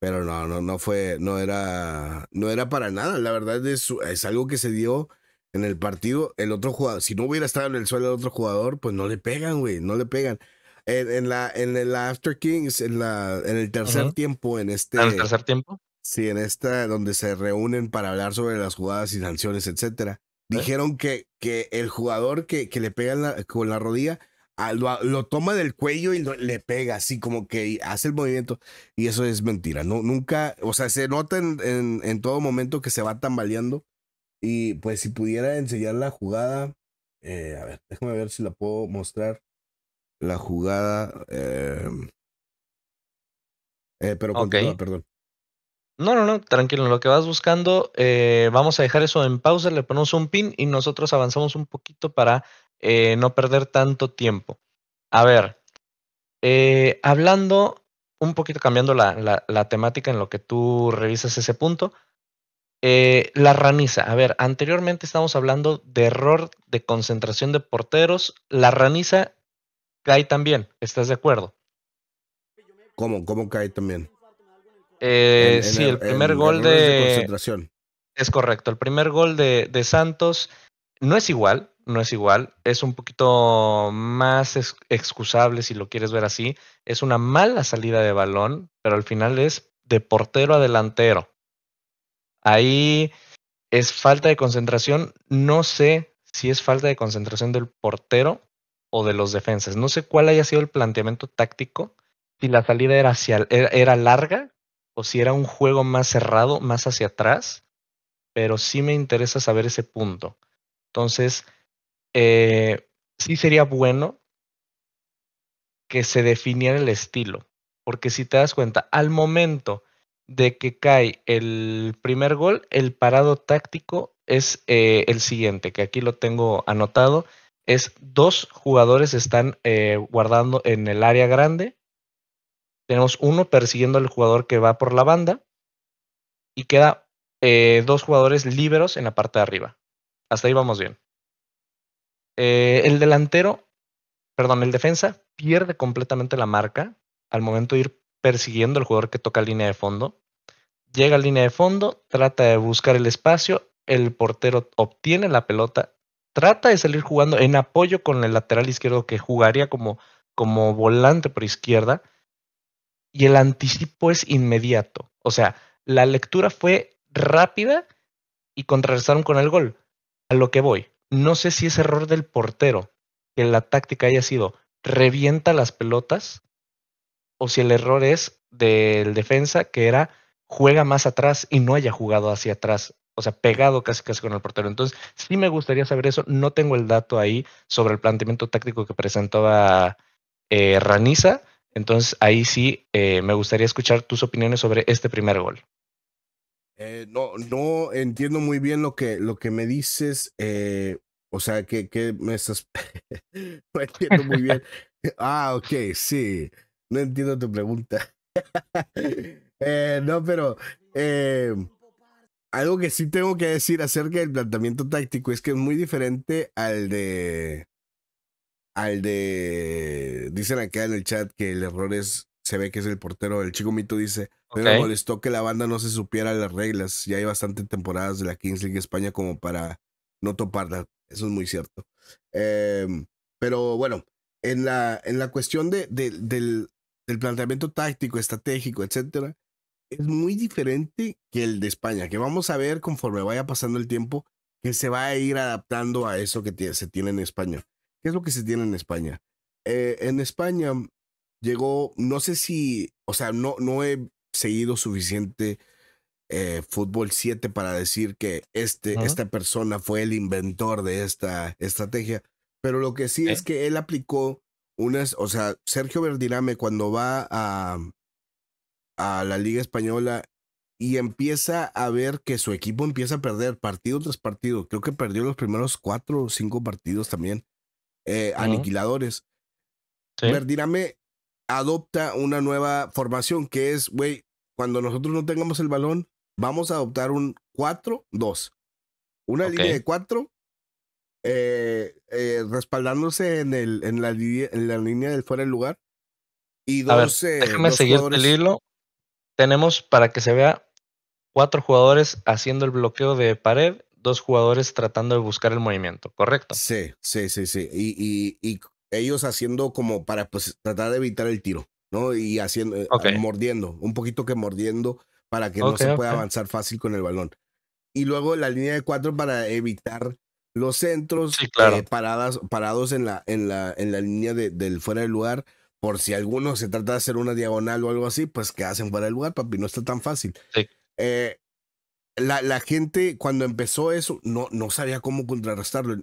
pero no, no, no fue, no era, no era para nada. La verdad es, es algo que se dio en el partido. El otro jugador, si no hubiera estado en el suelo el otro jugador, pues no le pegan, güey, no le pegan en, en la, en el After Kings, en, la, en el tercer tiempo, en este. ¿En el tercer tiempo? Sí, en esta, donde se reúnen para hablar sobre las jugadas y sanciones, etcétera. Dijeron que, que el jugador que, que le pega con la rodilla ah, lo, lo, toma del cuello y le pega, así como que hace el movimiento. Y eso es mentira. No, nunca, o sea, se nota en, en, todo momento que se va tambaleando. Y pues si pudiera enseñar la jugada, eh, a ver, déjame ver si la puedo mostrar la jugada. Eh, eh, pero con perdón. No, no, no, tranquilo, lo que vas buscando, eh, vamos a dejar eso en pausa, le ponemos un pin y nosotros avanzamos un poquito para no perder tanto tiempo. A ver, hablando un poquito, cambiando la, la, la, temática en lo que tú revisas ese punto, la raniza, a ver, anteriormente estábamos hablando de error de concentración de porteros, la raniza cae también, ¿estás de acuerdo? ¿Cómo, cómo cae también? Eh, sí, el, primer gol de, Es correcto, el primer gol de, Santos no es igual, no es igual, es un poquito más excusable si lo quieres ver así, es una mala salida de balón, pero al final es de portero a delantero. Ahí es falta de concentración, no sé si es falta de concentración del portero o de los defensas. No sé cuál haya sido el planteamiento táctico, si la salida era, era, larga o si era un juego más cerrado, más hacia atrás, pero sí me interesa saber ese punto. Entonces, eh, sí sería bueno que se definiera el estilo, porque si te das cuenta, al momento de que cae el primer gol, el parado táctico es eh, el siguiente, que aquí lo tengo anotado, es dos jugadores están eh, guardando en el área grande. Tenemos uno persiguiendo al jugador que va por la banda. Y queda eh, dos jugadores liberos en la parte de arriba. Hasta ahí vamos bien. Eh, el delantero, perdón, el defensa pierde completamente la marca al momento de ir persiguiendo al jugador que toca línea de fondo. Llega a línea de fondo, trata de buscar el espacio, el portero obtiene la pelota trata de salir jugando en apoyo con el lateral izquierdo que jugaría como, como volante por izquierda. Y el anticipo es inmediato. O sea, la lectura fue rápida y contrarrestaron con el gol. A lo que voy. No sé si es error del portero que la táctica haya sido revienta las pelotas o si el error es del defensa que era juega más atrás y no haya jugado hacia atrás o sea, pegado casi casi con el portero. Entonces, sí me gustaría saber eso. No tengo el dato ahí sobre el planteamiento táctico que presentaba eh, Raniza. Entonces, ahí sí eh, me gustaría escuchar tus opiniones sobre este primer gol. Eh, no, no entiendo muy bien lo que, lo que me dices. Eh, o sea, que, que me estás. [laughs] no entiendo muy bien. [laughs] Ah, ok, sí. No entiendo tu pregunta. [laughs] no, pero algo que sí tengo que decir acerca del planteamiento táctico es que es muy diferente al de. Al de. Dicen acá en el chat que el error es. Se ve que es el portero. El chico mito dice. Pero molestó que la banda no se supiera las reglas. Ya hay bastantes temporadas de la Kings League España como para no toparla. Eso es muy cierto. Em, pero bueno, en la, en la cuestión del, del planteamiento táctico, estratégico, etcétera, es muy diferente que el de España, que vamos a ver conforme vaya pasando el tiempo, que se va a ir adaptando a eso que se tiene en España. ¿Qué es lo que se tiene en España? Eh, en España llegó, no sé si, o sea, no, no he seguido suficiente eh, Fútbol 7 para decir que este, esta persona fue el inventor de esta estrategia, pero lo que sí es que él aplicó unas, o sea, Sergio Verdirame cuando va a, a la Liga Española y empieza a ver que su equipo empieza a perder partido tras partido. Creo que perdió los primeros cuatro o cinco partidos también, eh, aniquiladores. ¿Sí? adopta una nueva formación que es, güey, cuando nosotros no tengamos el balón, vamos a adoptar un 4-2. Una línea de cuatro eh, eh, respaldándose en, el, en, la, línea del fuera del lugar. Y dos, a déjame seguir el hilo tenemos para que se vea cuatro jugadores haciendo el bloqueo de pared, dos jugadores tratando de buscar el movimiento, ¿correcto? Sí, sí, sí, sí. Y, ellos haciendo como para pues, tratar de evitar el tiro, ¿no? Y haciendo, eh, mordiendo, un poquito que mordiendo para que no se pueda avanzar fácil con el balón. Y luego la línea de cuatro para evitar los centros, eh, paradas, parados en la, en la, en la línea del fuera del lugar por si alguno se trata de hacer una diagonal o algo así, pues que hacen fuera del lugar, papi, no está tan fácil. Eh, la, gente cuando empezó eso no, no sabía cómo contrarrestarlo.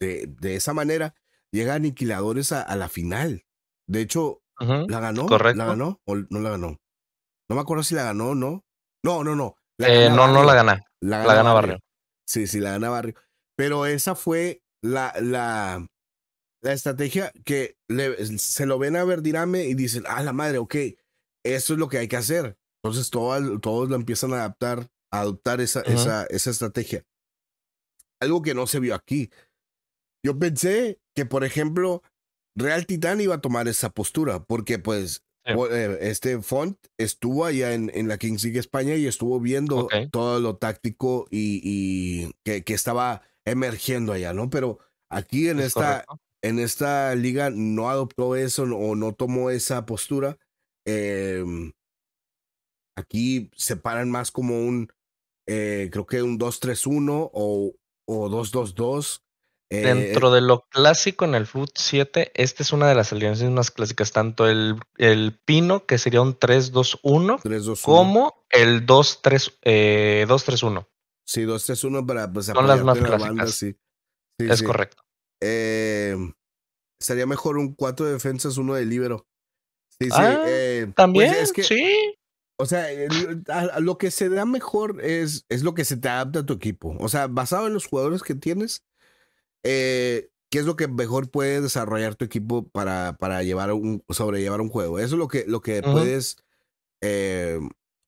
De, esa manera llega aniquiladores a, la final. De hecho, la ganó. Correcto. La ganó o no la ganó. No me acuerdo si la ganó o no. No, no, no. Eh, no, no la gana. La gana, Barrio. Sí, sí, la gana Barrio. Pero esa fue la, la, la estrategia que se lo ven a Verdirame y dicen, a ah, la madre, ok, eso es lo que hay que hacer. Entonces todos lo empiezan a adaptar, a adoptar esa, estrategia. Algo que no se vio aquí. Yo pensé que, por ejemplo, Real Titán iba a tomar esa postura, porque pues eh, este Font estuvo allá en, la Kings League España y estuvo viendo todo lo táctico y, que, estaba emergiendo allá, ¿no? Pero aquí en esta, en esta liga no adoptó eso o no tomó esa postura. Em, aquí se paran más como un, eh, creo que un 2-3-1 o, 2-2-2. Eh, Dentro de lo clásico en el FUT 7, esta es una de las alianzas más clásicas, tanto el, Pino, que sería un 3-2-1, como el 2-3-1. Eh, sí, 2-3-1 para pues, Son las más la clásicas. sí. es correcto. Eh, sería mejor un cuatro de defensas, uno de libero. Sí, sí. Ah, eh, pues, también, es que, sí. O sea, lo que se da mejor es, es lo que se te adapta a tu equipo. O sea, basado en los jugadores que tienes, eh, ¿qué es lo que mejor puede desarrollar tu equipo para, para llevar un, sobrellevar un juego? Eso es lo que, lo que puedes. Eh,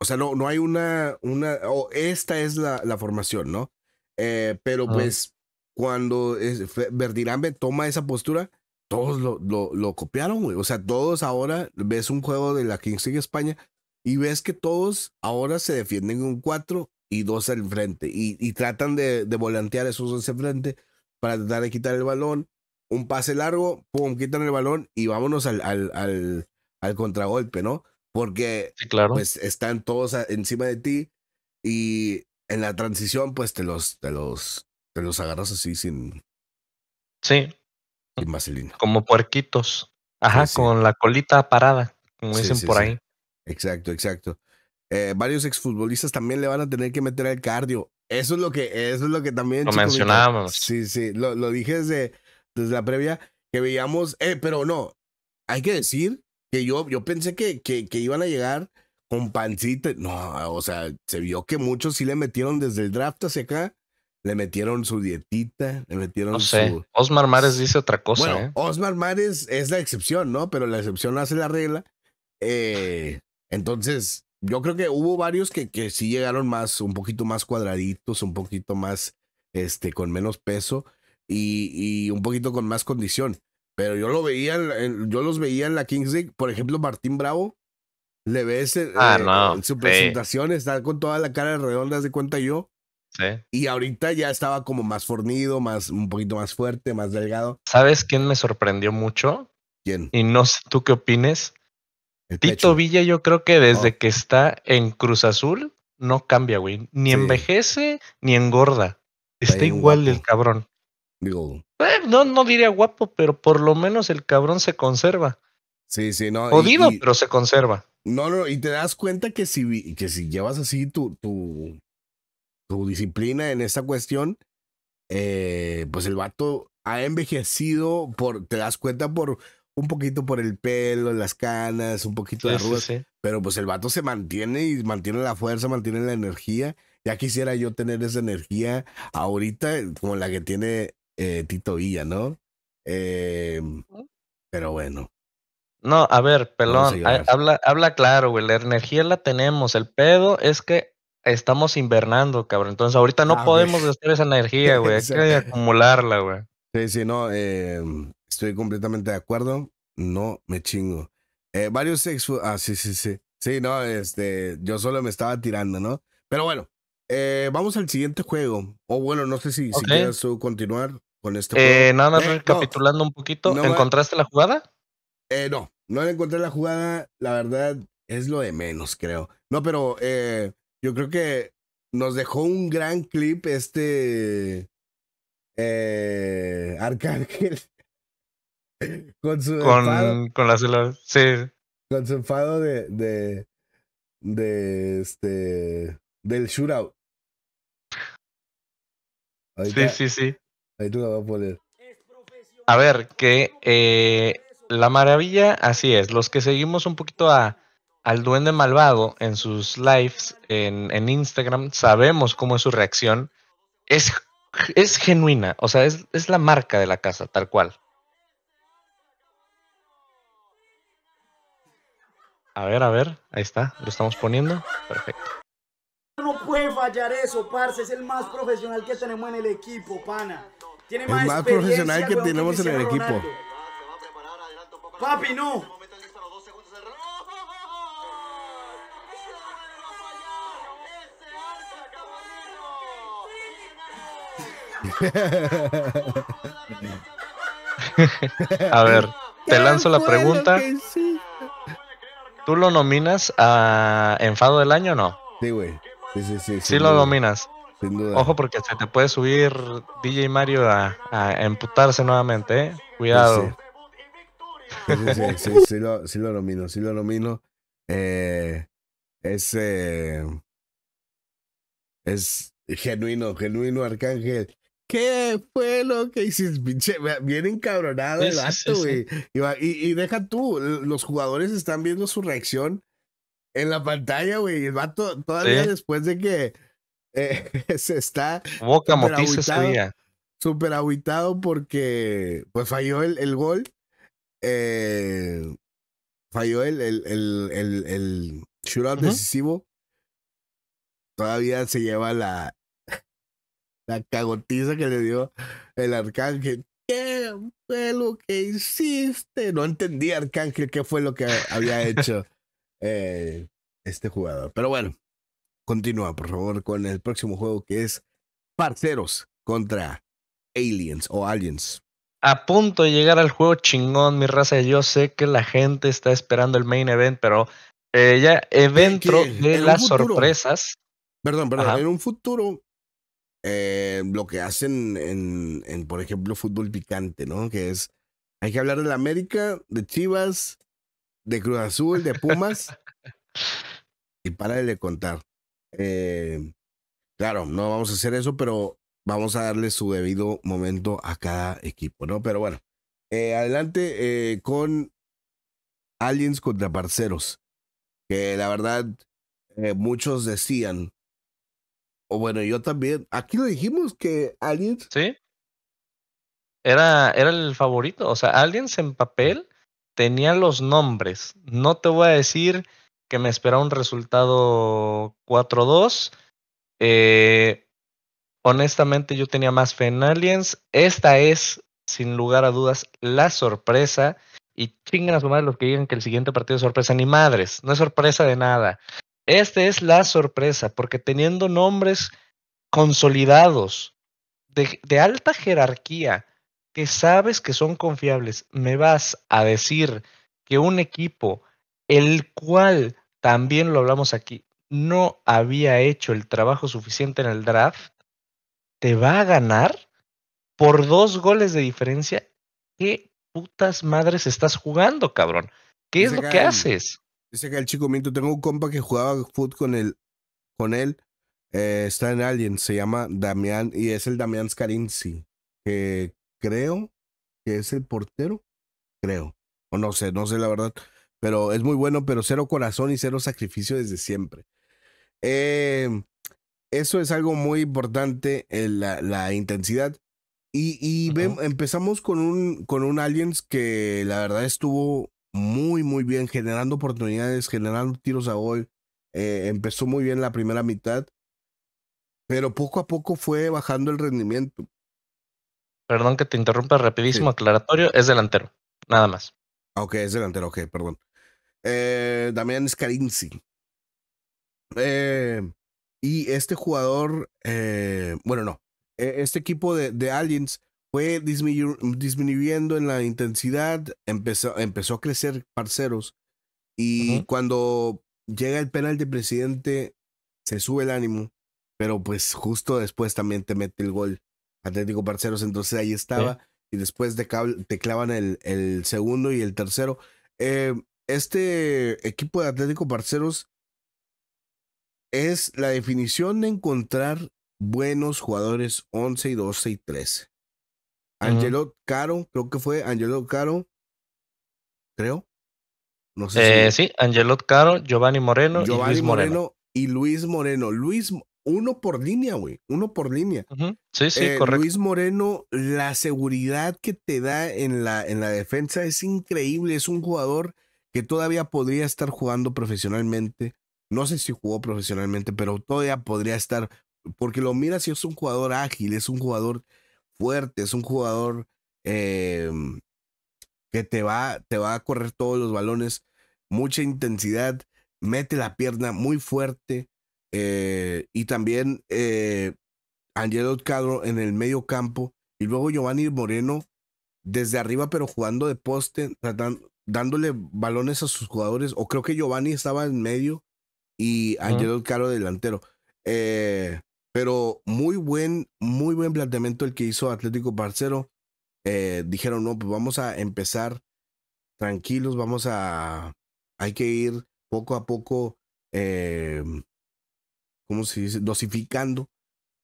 o sea, no, no hay una. una o esta es la, la formación, ¿no? pero pues cuando es, toma esa postura, todos lo, lo, copiaron, güey. O sea, todos ahora ves un juego de la Kings League España y ves que todos ahora se defienden un 4 y 2 al frente y, tratan de, de, volantear esos dos al frente para tratar de quitar el balón. Un pase largo, pum, quitan el balón y vámonos al, al, al, contragolpe, ¿no? Porque pues, están todos encima de ti y en la transición, pues te los, te los, te los agarras así sin. Sí. Sin vaselina. Como puerquitos. Ajá, con la colita parada, como dicen por ahí. Exacto, exacto. Eh, varios exfutbolistas también le van a tener que meter el cardio. Eso es lo que, eso es lo que también. Lo mencionábamos. Sí, sí, lo, dije desde, desde, la previa que veíamos, eh, pero no, hay que decir que yo, yo pensé que, que, que iban a llegar con pancita. No, o sea, se vio que muchos sí le metieron desde el draft hacia acá le metieron su dietita, le metieron Su... Osmar Mares dice otra cosa. Bueno, ¿eh? Osmar Mares es la excepción, ¿no? Pero la excepción hace la regla. Eh, entonces, yo creo que hubo varios que, que sí llegaron más, un poquito más cuadraditos, un poquito más, este, con menos peso y, un poquito con más condición. Pero yo lo veía, yo los veía en la Kings League, por ejemplo, Martín Bravo, le ves eh, ah, eh, en su presentación, está con toda la cara redonda, de cuenta yo, y ahorita ya estaba como más fornido, más, un poquito más fuerte, más delgado. ¿Sabes quién me sorprendió mucho? ¿Quién? Y no sé tú qué opines. Tito Villa, yo creo que desde oh. que está en Cruz Azul, no cambia, güey. Ni envejece, ni engorda. Está, igual el cabrón. Digo. Eh, no, no diría guapo, pero por lo menos el cabrón se conserva. Sí, sí, no. Jodido, pero se conserva. No, no, y te das cuenta que si, que si llevas así tu, tu, su disciplina en esta cuestión, eh, pues el vato ha envejecido por, te das cuenta por un poquito por el pelo, las canas, un poquito de arrugas, pero pues el vato se mantiene y mantiene la fuerza, mantiene la energía. Ya quisiera yo tener esa energía ahorita eh, como la que tiene eh, Tito Villa, ¿no? pero bueno. No, a ver, pelón, habla, habla claro, güey. La energía la tenemos. El pedo es que estamos invernando, cabrón. Entonces ahorita no ah, podemos gastar esa energía, güey. Hay que acumularla, güey. Sí, sí, no, em, estoy completamente de acuerdo. No me chingo. Eh, varios ex... Ah, sí, sí, sí. Sí, no, este, yo solo me estaba tirando, ¿no? Pero bueno, eh, vamos al siguiente juego. O bueno, no sé si, quieres tú continuar con este juego. Eh, nada más recapitulando un poquito. ¿Encontraste la jugada? no, no encontré la jugada. La verdad, es lo de menos, creo. No, pero eh, yo creo que nos dejó un gran clip este eh, Arcángel [laughs] con su con, enfado, con la sí. Con su enfado de, de, de este del shootout. sí, sí, sí. Ahí tú lo vas a poner. A ver, que eh, la maravilla, así es, los que seguimos un poquito a, al duende malvado en sus lives en, Instagram, sabemos cómo es su reacción. Es, es genuina, o sea, es, la marca de la casa, tal cual. A ver, a ver, ahí está, lo estamos poniendo. Perfecto. No puede fallar eso, parce, es el más profesional que tenemos en el equipo, pana. más el más profesional que tenemos en el equipo. Papi, no. A ver, te lanzo la pregunta. ¿Tú lo nominas a enfado del año o no? Sí, güey. Sí, sí, sí. Sí lo dominas, nominas. Ojo porque se te puede subir DJ Mario a, a emputarse nuevamente, ¿eh? Cuidado. Sí, sí, sí, sí, lo, sí lo nomino, sí lo nomino. Eh, eh, es genuino, genuino Arcángel. ¿Qué fue lo que hiciste? bien encabronado güey. Y, deja tú, los jugadores están viendo su reacción en la pantalla, güey. El vato, todavía después de que eh, [laughs] se está. Boca Súper aguitado porque pues falló el, el gol. Eh, falló el, el, el, el, shootout decisivo. Todavía se lleva la, la cagotiza que le dio el arcángel. ¿Qué fue lo que hiciste? No entendí, arcángel, qué fue lo que había hecho [laughs] eh, este jugador. Pero bueno, continúa, por favor, con el próximo juego que es Parceros contra Aliens o Aliens. A punto de llegar al juego chingón, mi raza. Yo sé que la gente está esperando el main event, pero eh, ya dentro de las sorpresas. Perdón, perdón. En un futuro eh, lo que hacen en, por ejemplo, fútbol picante, ¿no? Que es, hay que hablar de la América, de Chivas, de Cruz Azul, de Pumas. [laughs] y para de contar. Eh, claro, no vamos a hacer eso, pero vamos a darle su debido momento a cada equipo, ¿no? Pero bueno, eh, adelante con Aliens contra Parceros, que la verdad muchos decían o bueno, yo también. Aquí lo dijimos que Aliens. Sí. Era, era el favorito. O sea, Aliens en papel tenía los nombres. No te voy a decir que me esperaba un resultado 4-2. Eh, honestamente, yo tenía más fe en Aliens. Esta es, sin lugar a dudas, la sorpresa. Y chingan las su madre los que digan que el siguiente partido es sorpresa. Ni madres, no es sorpresa de nada. Esta es la sorpresa, porque teniendo nombres consolidados de, alta jerarquía que sabes que son confiables, me vas a decir que un equipo, el cual también lo hablamos aquí, no había hecho el trabajo suficiente en el draft, te va a ganar por dos goles de diferencia. ¿Qué putas madres estás jugando, cabrón? ¿Qué es lo que haces? Dice que el chico Minto, tengo un compa que jugaba foot con él, con él eh, está en Alien, se llama Damián y es el Damián Scarinzi, que creo que es el portero, creo, o no sé, no sé la verdad, pero es muy bueno, pero cero corazón y cero sacrificio desde siempre. Em, eso es algo muy importante, la, intensidad. Y, empezamos con un, con un Aliens que la verdad estuvo muy, muy bien, generando oportunidades, generando tiros a gol. Eh, empezó muy bien la primera mitad, pero poco a poco fue bajando el rendimiento. Perdón que te interrumpa rapidísimo, aclaratorio, es delantero, nada más. Ah, ok, es delantero, ok, perdón. Eh, Damián Scarinzi. Eh, y este jugador, bueno, no, e-, este equipo de, de Aliens fue disminuyendo en la intensidad, empezó, empezó a crecer parceros y cuando llega el penal de presidente se sube el ánimo, pero pues justo después también te mete el gol Atlético Parceros, entonces ahí estaba y después te, te clavan el, segundo y el tercero. Eh, este equipo de Atlético Parceros es la definición de encontrar buenos jugadores 11 y 12 y 13. Angelot Caro, creo que fue Angelot Caro, creo. No sé. Eh, sí, Angelot Caro, Giovanni Moreno. Giovanni y Luis Moreno, y Luis Moreno. Luis, uno por línea, güey, uno por línea. Sí, sí, eh, correcto. Luis Moreno, la seguridad que te da en la, en la defensa es increíble. Es un jugador que todavía podría estar jugando profesionalmente. No sé si jugó profesionalmente, pero todavía podría estar, porque lo mira si es un jugador ágil, es un jugador fuerte, es un jugador em, que te va, te va a correr todos los balones, mucha intensidad, mete la pierna muy fuerte. Eh, y también eh, Caro en el medio campo. Y luego Giovanni Moreno desde arriba, pero jugando de poste, dándole balones a sus jugadores. O creo que Giovanni estaba en medio y Angelot Caro delantero. Eh, pero muy buen, muy buen planteamiento el que hizo Atlético Parcero, eh, dijeron, no, pues vamos a empezar tranquilos, vamos a, hay que ir poco a poco, eh, ¿cómo se dice? Dosificando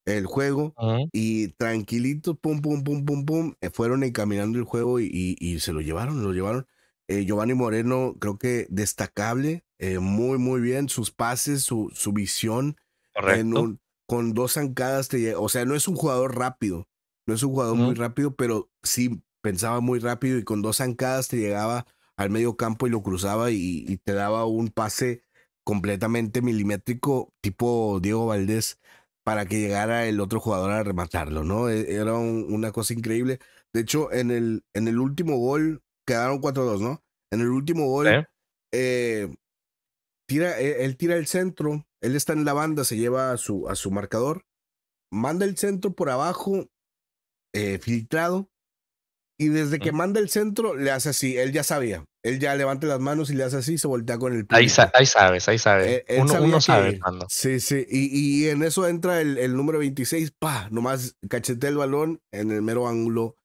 el juego y tranquilitos, pum, pum, pum, pum, pum, eh, fueron encaminando el juego y, se lo llevaron, lo llevaron. Eh, Giovanni Moreno, creo que destacable, muy, muy bien, sus pases, su, su visión. Correcto con dos zancadas te O sea, no es un jugador rápido, no es un jugador muy rápido, pero sí pensaba muy rápido y con dos zancadas te llegaba al medio campo y lo cruzaba y, te daba un pase completamente milimétrico, tipo Diego Valdés, para que llegara el otro jugador a rematarlo, ¿no? E-, era una cosa increíble. De hecho, en el, en el último gol, quedaron 4-2, ¿no? En el último gol, eh, tira, e-, él tira el centro él está en la banda, se lleva a su, a su marcador, manda el centro por abajo, eh, filtrado, y desde que manda el centro, le hace así. Él ya sabía. Él ya levanta las manos y le hace así se voltea con el pie. Ahí, sabes, ahí sabes. Eh, uno, sabe, Sí, sí. Y, y, en eso entra el, el número 26. pa Nomás cachetea el balón en el mero ángulo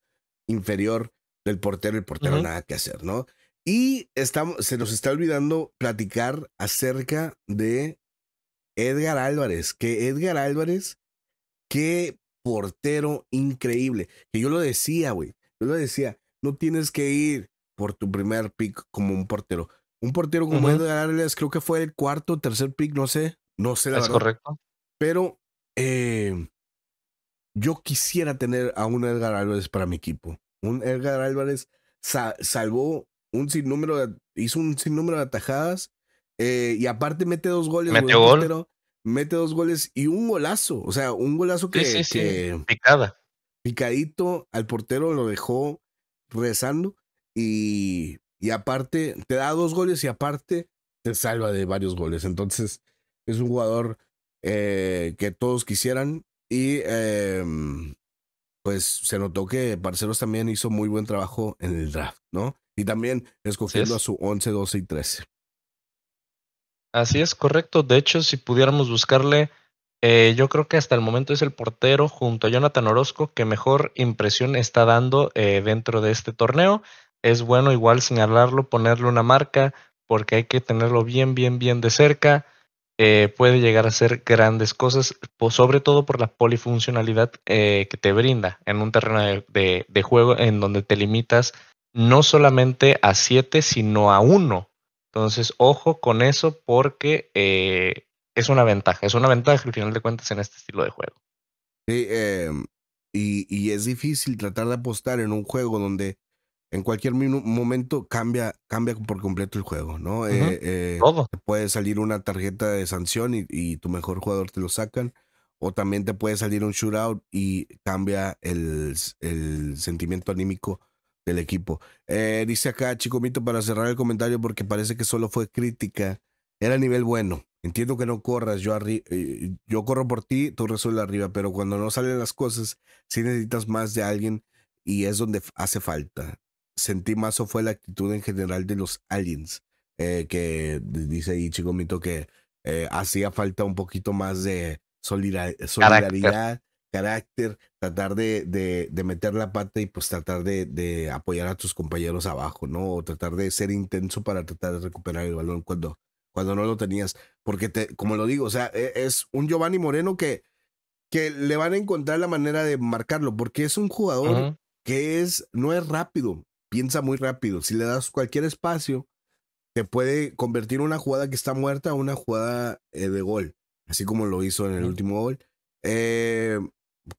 inferior del portero. El portero nada que hacer, ¿no? Y estamos, se nos está olvidando platicar acerca de Edgar Álvarez, que Edgar Álvarez, qué portero increíble. Que yo lo decía, güey. Yo lo decía, no tienes que ir por tu primer pick como un portero. Un portero como Edgar Álvarez, creo que fue el cuarto tercer pick, no sé. No sé la es correcto. Pero eh, yo quisiera tener a un Edgar Álvarez para mi equipo. Un Edgar Álvarez salvó un sinnúmero de, hizo un sinnúmero de atajadas eh, y aparte mete dos goles. Mete mete dos goles y un golazo. O sea, un golazo que, Picada. picadito al portero lo dejó rezando. Y, y aparte, te da dos goles y aparte te salva de varios goles. Entonces, es un jugador eh, que todos quisieran. Y em, pues se notó que Parceros también hizo muy buen trabajo en el draft, ¿no? Y también escogiendo a su 11, 12 y 13. Así es correcto. De hecho, si pudiéramos buscarle, eh, yo creo que hasta el momento es el portero junto a Jonathan Orozco que mejor impresión está dando eh, dentro de este torneo. Es bueno igual señalarlo, ponerle una marca, porque hay que tenerlo bien, bien, bien de cerca. Eh, puede llegar a hacer grandes cosas, sobre todo por la polifuncionalidad que te brinda en un terreno de, de, juego en donde te limitas no solamente a siete, sino a uno. Entonces, ojo con eso porque eh, es una ventaja, es una ventaja al final de cuentas en este estilo de juego. Sí, em, y, es difícil tratar de apostar en un juego donde en cualquier momento cambia, cambia por completo el juego, ¿no? Eh, eh, Todo. Te puede salir una tarjeta de sanción y, tu mejor jugador te lo sacan, o también te puede salir un shootout y cambia el, el sentimiento anímico del equipo. Eh, dice acá, Chico Mito, para cerrar el comentario, porque parece que solo fue crítica. Era nivel bueno. Entiendo que no corras, yo, eh, yo corro por ti, tú resuelves arriba, pero cuando no salen las cosas, si necesitas más de alguien y es donde hace falta. Sentí más o fue la actitud en general de los aliens, eh, que dice ahí Chico Mito que hacía falta un poquito más de solidaridad carácter, tratar de, de, meter la pata y pues tratar de, apoyar a tus compañeros abajo, ¿no? O tratar de ser intenso para tratar de recuperar el balón cuando, cuando no lo tenías. Porque, te, como lo digo, o sea, e, es un Giovanni Moreno que, que le van a encontrar la manera de marcarlo, porque es un jugador que es, no es rápido, piensa muy rápido. Si le das cualquier espacio, te puede convertir una jugada que está muerta a una jugada eh, de gol, así como lo hizo en el último gol. Eh,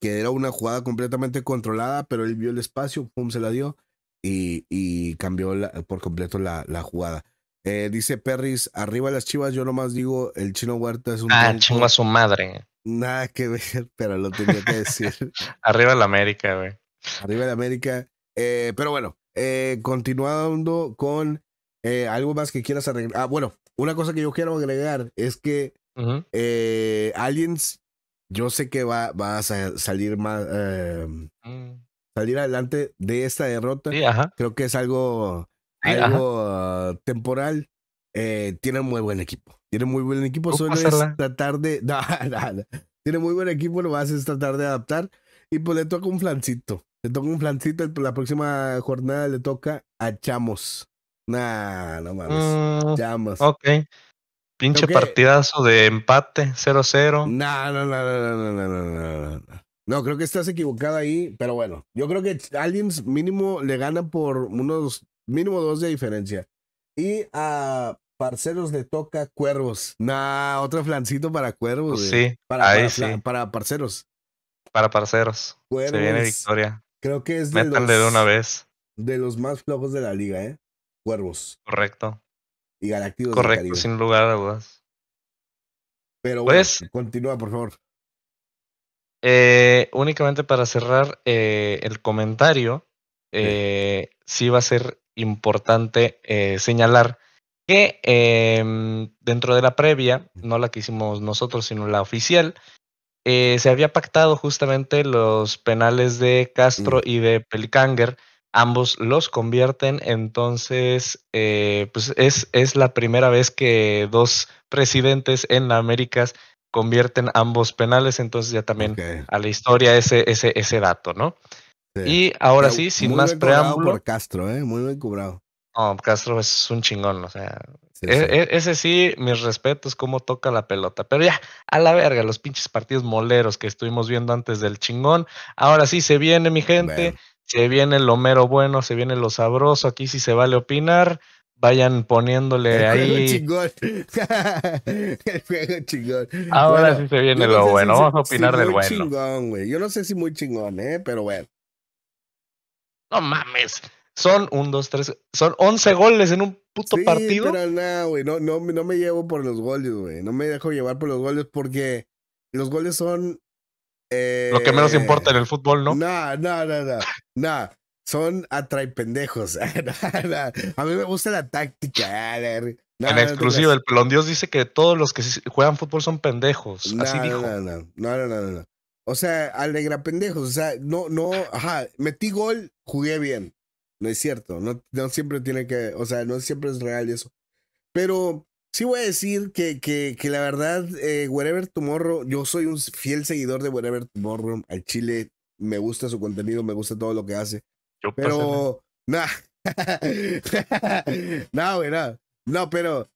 que era una jugada completamente controlada, pero él vio el espacio, pum, se la dio y, y cambió por completo la, la jugada. Eh, dice Perris, arriba las chivas, yo nomás digo, el chino Huerta es un... Ah, chingo a su madre. Nada que ver, [laughs] pero lo tenía que decir. [laughs] arriba la América, güey. Arriba la América. Eh, pero bueno, eh, continuando con algo más que quieras arreglar. Ah, bueno, una cosa que yo quiero agregar es que Aliens yo sé que va, a salir más, em, mm. salir adelante de esta derrota. Creo que es algo, algo ah, temporal. Eh, tiene muy buen equipo. Tiene muy buen equipo. Solo es tratar de. [laughs] Tiene muy buen equipo, lo vas a tratar de adaptar. Y pues le toca un flancito. Le toca un flancito. La próxima jornada le toca a Chamos. Nah, no mames. Mm, Chamos. Ok. Pinche partidazo de empate 0-0. No, no, no, no, no, no, no, no. creo que estás equivocado ahí, pero bueno, yo creo que Aliens mínimo le gana por unos mínimo dos de diferencia. Y a Parceros le toca Cuervos. Nah, otro flancito para Cuervos. Pues sí, para, ahí sí. Para Parceros. Para Parceros. Cuervos, Se viene victoria. Creo que es de de una vez. De los más flojos de la liga, ¿eh? Cuervos. Correcto. Correcto, sin lugar a dudas. Pero bueno, pues continúa, por favor. Eh, únicamente para cerrar eh, el comentario, eh, sí. va a ser importante señalar que em, dentro de la previa, no la que hicimos nosotros, sino la oficial, se había pactado justamente los penales de Castro y de Pelicanger ambos los convierten, entonces eh, pues es, es la primera vez que dos presidentes en la Américas convierten ambos penales, entonces ya también a la historia ese, ese, ese dato, ¿no? Y ahora sí, sin más bien preámbulo. Por Castro, ¿eh? Muy bien cubrado. No, Castro es un chingón, o sea. E, e, ese sí, mis respetos, cómo toca la pelota. Pero ya, a la verga, los pinches partidos moleros que estuvimos viendo antes del chingón. Ahora sí se viene, mi gente. Se viene lo mero bueno, se viene lo sabroso. Aquí si se vale opinar. Vayan poniéndole el ahí. Chingón. [laughs] el juego chingón. Ahora sí se viene lo bueno. Vamos a opinar del bueno. Chingón, güey. Yo no sé si muy chingón, ¿eh? Pero bueno. No mames. Son un, dos, tres. Son once goles en un puto partido. Pero nada, güey. no me llevo por los goles, güey. No me dejo llevar por los goles porque los goles son lo que menos importa en el fútbol, ¿no? No, no, no, no. no. Son atraipendejos. [laughs] a mí me gusta la táctica. No, en exclusivo, el pelón Dios dice que todos los que juegan fútbol son pendejos. así dijo. No, no, no, no, O sea, alegra pendejos. O sea, no, no, ajá, metí gol, jugué bien. No es cierto. No, no siempre tiene que, o sea, no siempre es real eso. Pero Sí voy a decir que, la verdad, eh, Wherever Tomorrow, yo soy un fiel seguidor de Wherever Tomorrow al Chile. Me gusta su contenido, me gusta todo lo que hace. Yo pero, nah. [laughs] no, güey, no. pero,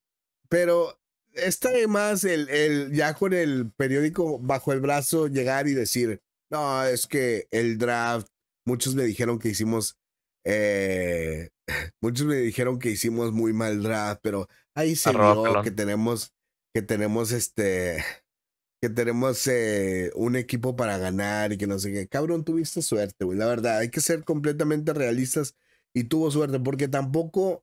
pero está además el, el, ya con el periódico bajo el brazo llegar y decir, no, es que el draft, muchos me dijeron que hicimos eh, [laughs] muchos me dijeron que hicimos muy mal draft, pero ahí se vio que tenemos, que tenemos este, [laughs] que tenemos eh, un equipo para ganar y que no sé qué. Cabrón, tuviste suerte, güey. La verdad, hay que ser completamente realistas y tuvo suerte porque tampoco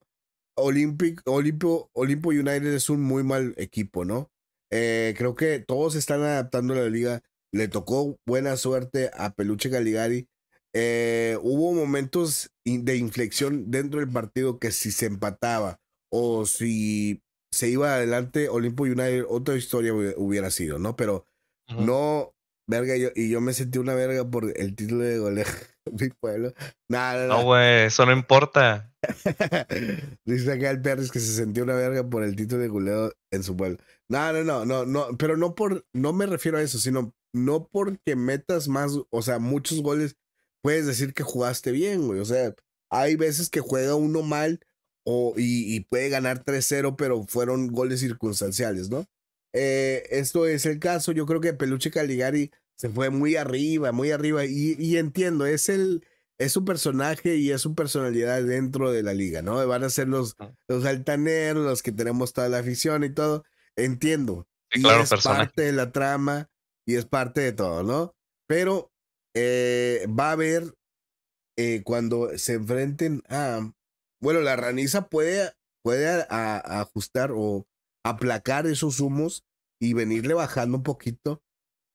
Olympic, Olimpo, United es un muy mal equipo, ¿no? Eh, creo que todos están adaptando a la liga. Le tocó buena suerte a Peluche Galigari eh, hubo momentos de inflexión dentro del partido que si se empataba o si se iba adelante Olimpo United, otra historia hubiera sido, ¿no? Pero no, verga, yo, y yo me sentí una verga por el título de goleo [laughs] mi pueblo. No, güey, eso no importa. [laughs] Dice acá el Pérez que se sentía una verga por el título de goleo en su pueblo. No, no, no, no, no, pero no por, no me refiero a eso, sino no porque metas más, o sea, muchos goles puedes decir que jugaste bien, güey. O sea, hay veces que juega uno mal o, y, puede ganar 3-0, pero fueron goles circunstanciales, ¿no? Eh, esto es el caso. Yo creo que Peluche Caligari se fue muy arriba, muy arriba. Y, entiendo, es el es su personaje y es su personalidad dentro de la liga, ¿no? Van a ser los, los altaneros, los que tenemos toda la afición y todo. Entiendo. es parte de la trama y es parte de todo, ¿no? Pero eh, va a haber eh, cuando se enfrenten a. Bueno, la raniza puede, puede ajustar o aplacar esos humos y venirle bajando un poquito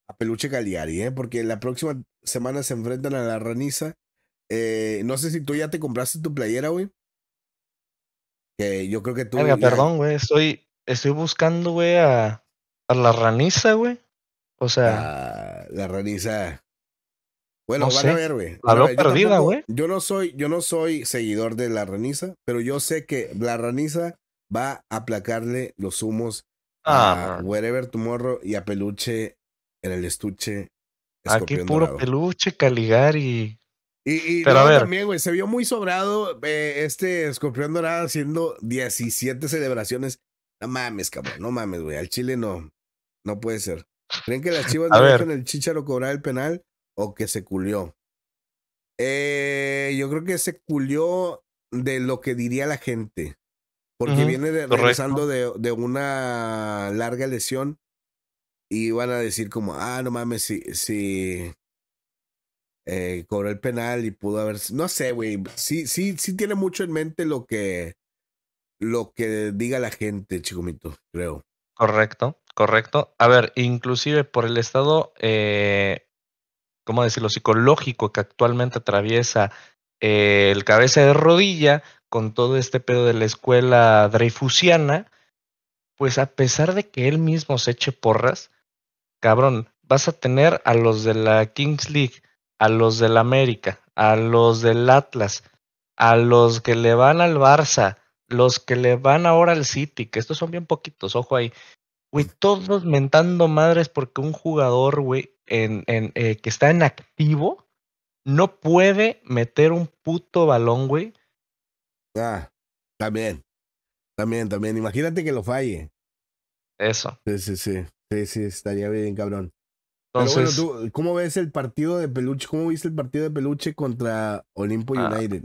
a Peluche Cagliari, ¿eh? porque la próxima semana se enfrentan a la raniza. Eh, no sé si tú ya te compraste tu playera, güey. Que yo creo que tú. Oiga, perdón, güey. Estoy, estoy buscando, güey, a, la raniza, güey. O sea. Ah, la raniza. Bueno, a ver, güey. perdida, güey. Yo, no soy, yo no soy seguidor de la raniza, pero yo sé que la raniza va a aplacarle los humos a ah. Wherever Tomorrow y a Peluche en el estuche. Aquí puro Peluche, Caligari. Y, y también, güey, se vio muy sobrado eh, este escorpión dorado haciendo 17 celebraciones. No mames, cabrón, no mames, güey. Al Chile no. No puede ser. ¿Creen que las chivas no el chicharo cobrar el penal? o que se culió? Eh, yo creo que se culió de lo que diría la gente. Porque viene regresando de, una larga lesión y van a decir como, ah, no mames, si, si eh, cobró el penal y pudo haber... No sé, güey. Sí, sí, sí tiene mucho en mente lo que, lo que diga la gente, chicomito, creo. Correcto, correcto. A ver, inclusive por el estado eh, ¿cómo decirlo?, psicológico que actualmente atraviesa eh, el cabeza de rodilla con todo este pedo de la escuela dreyfusiana, pues a pesar de que él mismo se eche porras, cabrón, vas a tener a los de la Kings League, a los del América, a los del Atlas, a los que le van al Barça, los que le van ahora al City, que estos son bien poquitos, ojo ahí. Güey, todos mentando madres porque un jugador, güey, en, eh, que está en activo, no puede meter un puto balón, güey. Ah, también. También, también. Imagínate que lo falle. Eso. Sí, sí, sí. Sí, sí, estaría bien, cabrón. Entonces, ¿cómo ves el partido de Peluche? ¿Cómo viste el partido de Peluche contra Olimpo ah, United?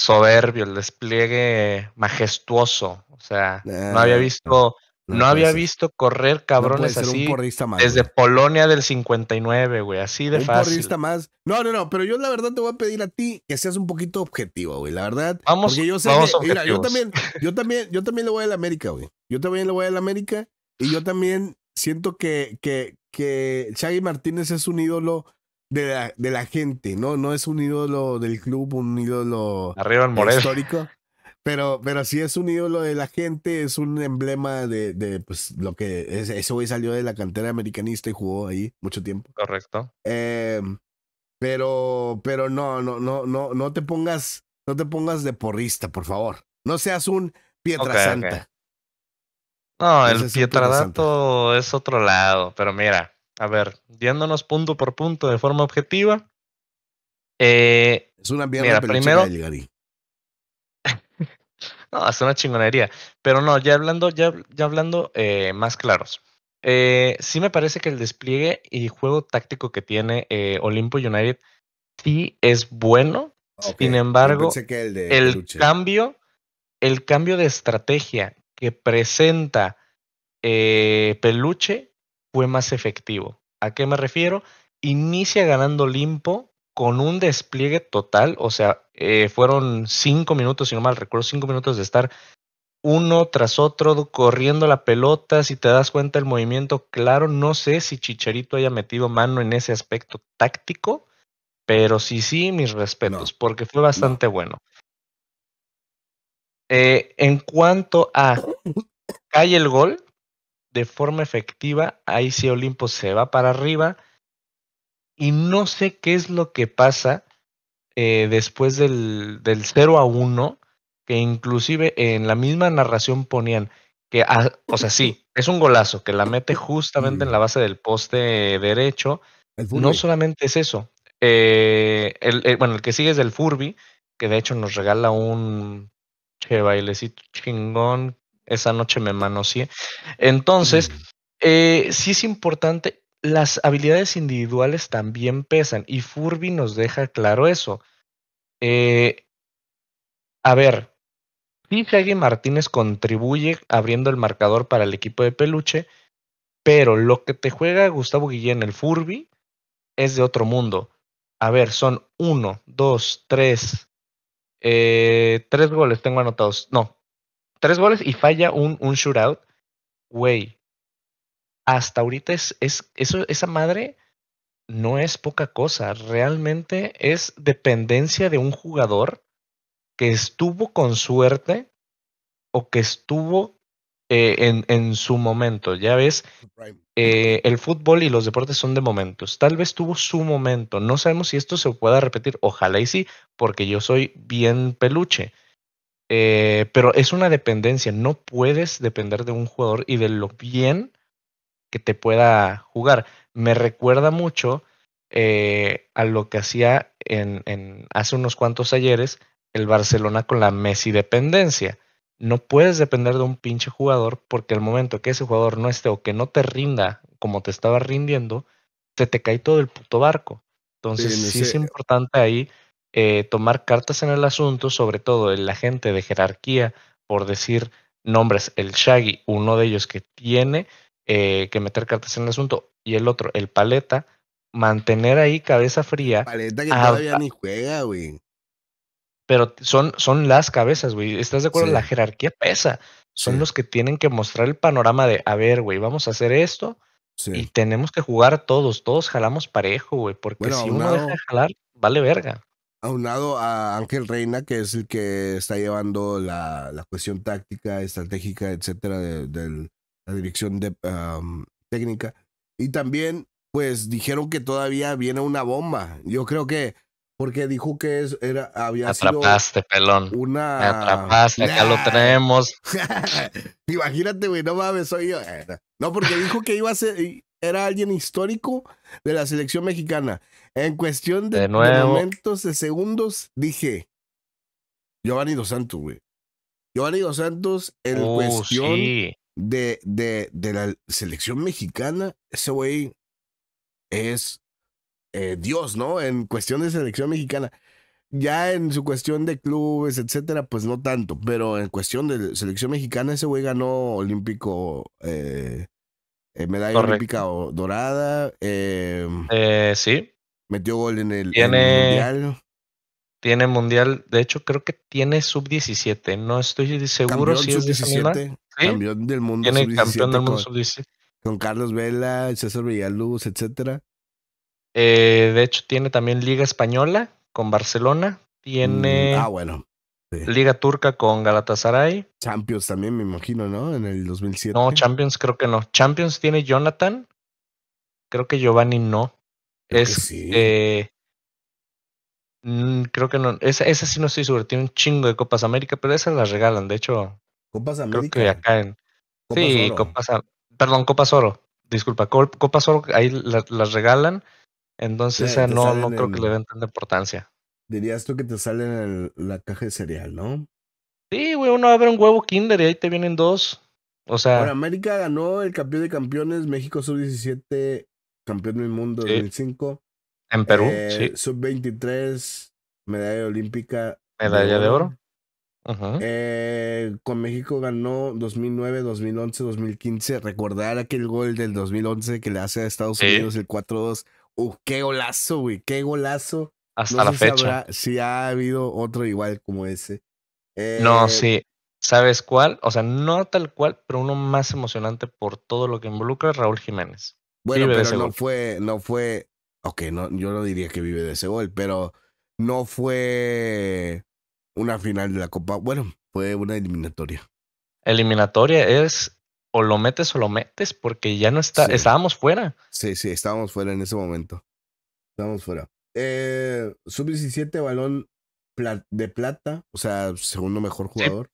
Soberbio, el despliegue majestuoso. O sea, no había ah. visto no, había visto correr cabrones así desde Polonia del 59, güey, así de fácil. Un más. No, no, no, pero yo la verdad te voy a pedir a ti que seas un poquito objetivo, güey, la verdad. Vamos, porque yo vamos mira, yo también, yo también, yo también le voy a la América, güey. Yo también le voy a la América y yo también siento que, que, que Martínez es un ídolo de la, gente, ¿no? No es un ídolo del club, un ídolo histórico. Pero, pero sí es un ídolo de la gente, es un emblema de, de pues, lo que ese hoy salió de la cantera americanista y jugó ahí mucho tiempo. Correcto. Eh, pero, pero no, no, no, no, no te pongas, no te pongas de porrista, por favor. No seas un Pietra Santa. No, el Pietradato es otro lado, pero mira, a ver, diéndonos punto por punto de forma objetiva. Eh, es una mierda mira, primero, no, hasta una chingonería. Pero no, ya hablando, ya, ya hablando eh, más claros. Eh, sí me parece que el despliegue y juego táctico que tiene eh, Olimpo United sí es bueno. Sin embargo, el, cambio, el cambio de estrategia que presenta Peluche fue más efectivo. ¿A qué me refiero? Inicia ganando Olimpo con un despliegue total, o sea, eh, fueron cinco minutos, si no mal recuerdo, cinco minutos de estar uno tras otro corriendo la pelota, si te das cuenta el movimiento, claro, no sé si Chicharito haya metido mano en ese aspecto táctico, pero sí, sí, mis respetos, porque fue bastante bueno. Eh, en cuanto a cae el gol de forma efectiva, ahí sí Olimpo se va para arriba y no sé qué es lo que pasa eh, después del, 0 a 1, que inclusive en la misma narración ponían que, ah, o sea, sí, es un golazo que la mete justamente en la base del poste derecho. no solamente es eso. Eh, bueno, el que sigue es el Furby, que de hecho nos regala un che bailecito chingón. Esa noche me manoseé. Entonces, eh, sí es importante las habilidades individuales también pesan y Furby nos deja claro eso. Eh, a ver, sí, Jaime Martínez contribuye abriendo el marcador para el equipo de peluche, pero lo que te juega Gustavo Guillén, el Furby, es de otro mundo. A ver, son uno, dos, tres, eh, tres goles tengo anotados. No, tres goles y falla un, un shootout. Güey, hasta ahorita es, esa madre no es poca cosa, realmente es dependencia de un jugador que estuvo con suerte o que estuvo eh, en, su momento. Ya ves, eh, el fútbol y los deportes son de momentos. Tal vez tuvo su momento. No sabemos si esto se pueda repetir. Ojalá y sí, porque yo soy bien peluche. Eh, pero es una dependencia. No puedes depender de un jugador y de lo bien que te pueda jugar. Me recuerda mucho eh, a lo que hacía en, hace unos cuantos ayeres el Barcelona con la Messi dependencia. No puedes depender de un pinche jugador porque el momento que ese jugador no esté o que no te rinda como te estaba rindiendo, se te cae todo el puto barco. Entonces sí, es importante ahí eh, tomar cartas en el asunto, sobre todo en la gente de jerarquía, por decir nombres, el Shaggy, uno de ellos que tiene eh, que meter cartas en el asunto. Y el otro, el paleta, mantener ahí cabeza fría. Paleta que ah, todavía ah. ni juega, güey. Pero son, son las cabezas, güey. ¿Estás de acuerdo? La jerarquía pesa. Son los que tienen que mostrar el panorama de, a ver, güey, vamos a hacer esto. Y tenemos que jugar todos, todos jalamos parejo, güey, porque si uno deja jalar, vale verga. lado a Ángel Reina, que es el que está llevando la, cuestión táctica, estratégica, etcétera, del, la dirección de, técnica. Y también, pues dijeron que todavía viene una bomba. Yo creo que, porque dijo que era, había atrapaste, pelón. Una... Me atrapaste, acá lo tenemos. [laughs] Imagínate, güey, no mames, soy yo. No, porque dijo que iba a ser, era alguien histórico de la selección mexicana. En cuestión de, momentos, de segundos, dije, Giovanni Dos Santos, güey. Giovanni Dos Santos en uh, cuestión de, de, de la selección mexicana, ese güey es eh, Dios, ¿no? En cuestión de selección mexicana. Ya en su cuestión de clubes, etcétera, pues no tanto, pero en cuestión de selección mexicana, ese güey ganó olímpico, eh, eh, medalla olímpica dorada. Em, sí. Metió gol en el, en el tiene mundial. De hecho, creo que tiene sub-17. No estoy seguro si es Campeón del mundo Tiene campeón del mundo sub-17. Con Carlos Vela, César Villaluz, etcétera. Eh, de hecho, tiene también Liga Española con Barcelona. Tiene. Mm, ah, bueno. Liga Turca con Galatasaray. Champions también, me imagino, ¿no? En el 2007. No, Champions creo que no. Champions tiene Jonathan. Creo que Giovanni no. es, que eh, Mm, creo que no. Esa, esa sí no estoy seguro. Tiene un chingo de Copas América, pero esas las regalan. De hecho, Copas América. Creo que acá en. sí, Copas. Perdón, Copas Oro. Disculpa, Copas Oro ahí las regalan. Entonces, esa no, no creo que le den tanta importancia. Dirías tú que te sale en la caja de cereal, ¿no? Sí, güey, uno abre un huevo Kinder y ahí te vienen dos. O sea. América ganó el campeón de campeones, México sub-17, campeón del mundo sí. 2005. En Perú, eh, sí. Sub-23, medalla olímpica. Medalla de oro. Eh, con México ganó 2009, 2011, 2015. Recordar aquel gol del 2011 que le hace a Estados Unidos el 4-2. Uh, qué golazo, güey, qué golazo. Hasta la fecha. Si, ha habido otro igual como ese. no, eh, sí. ¿Sabes cuál? O sea, no tal cual, pero uno más emocionante por todo lo que involucra Raúl Jiménez. Bueno, pero no fue, no fue Ok, no, yo no diría que vive de ese gol, pero no fue una final de la Copa. Bueno, fue una eliminatoria. Eliminatoria es o lo metes o lo metes, porque ya no está. Estábamos fuera. Sí, sí, estábamos fuera en ese momento. Estábamos fuera. Eh, Sub-17 balón de plata, o sea, segundo mejor jugador.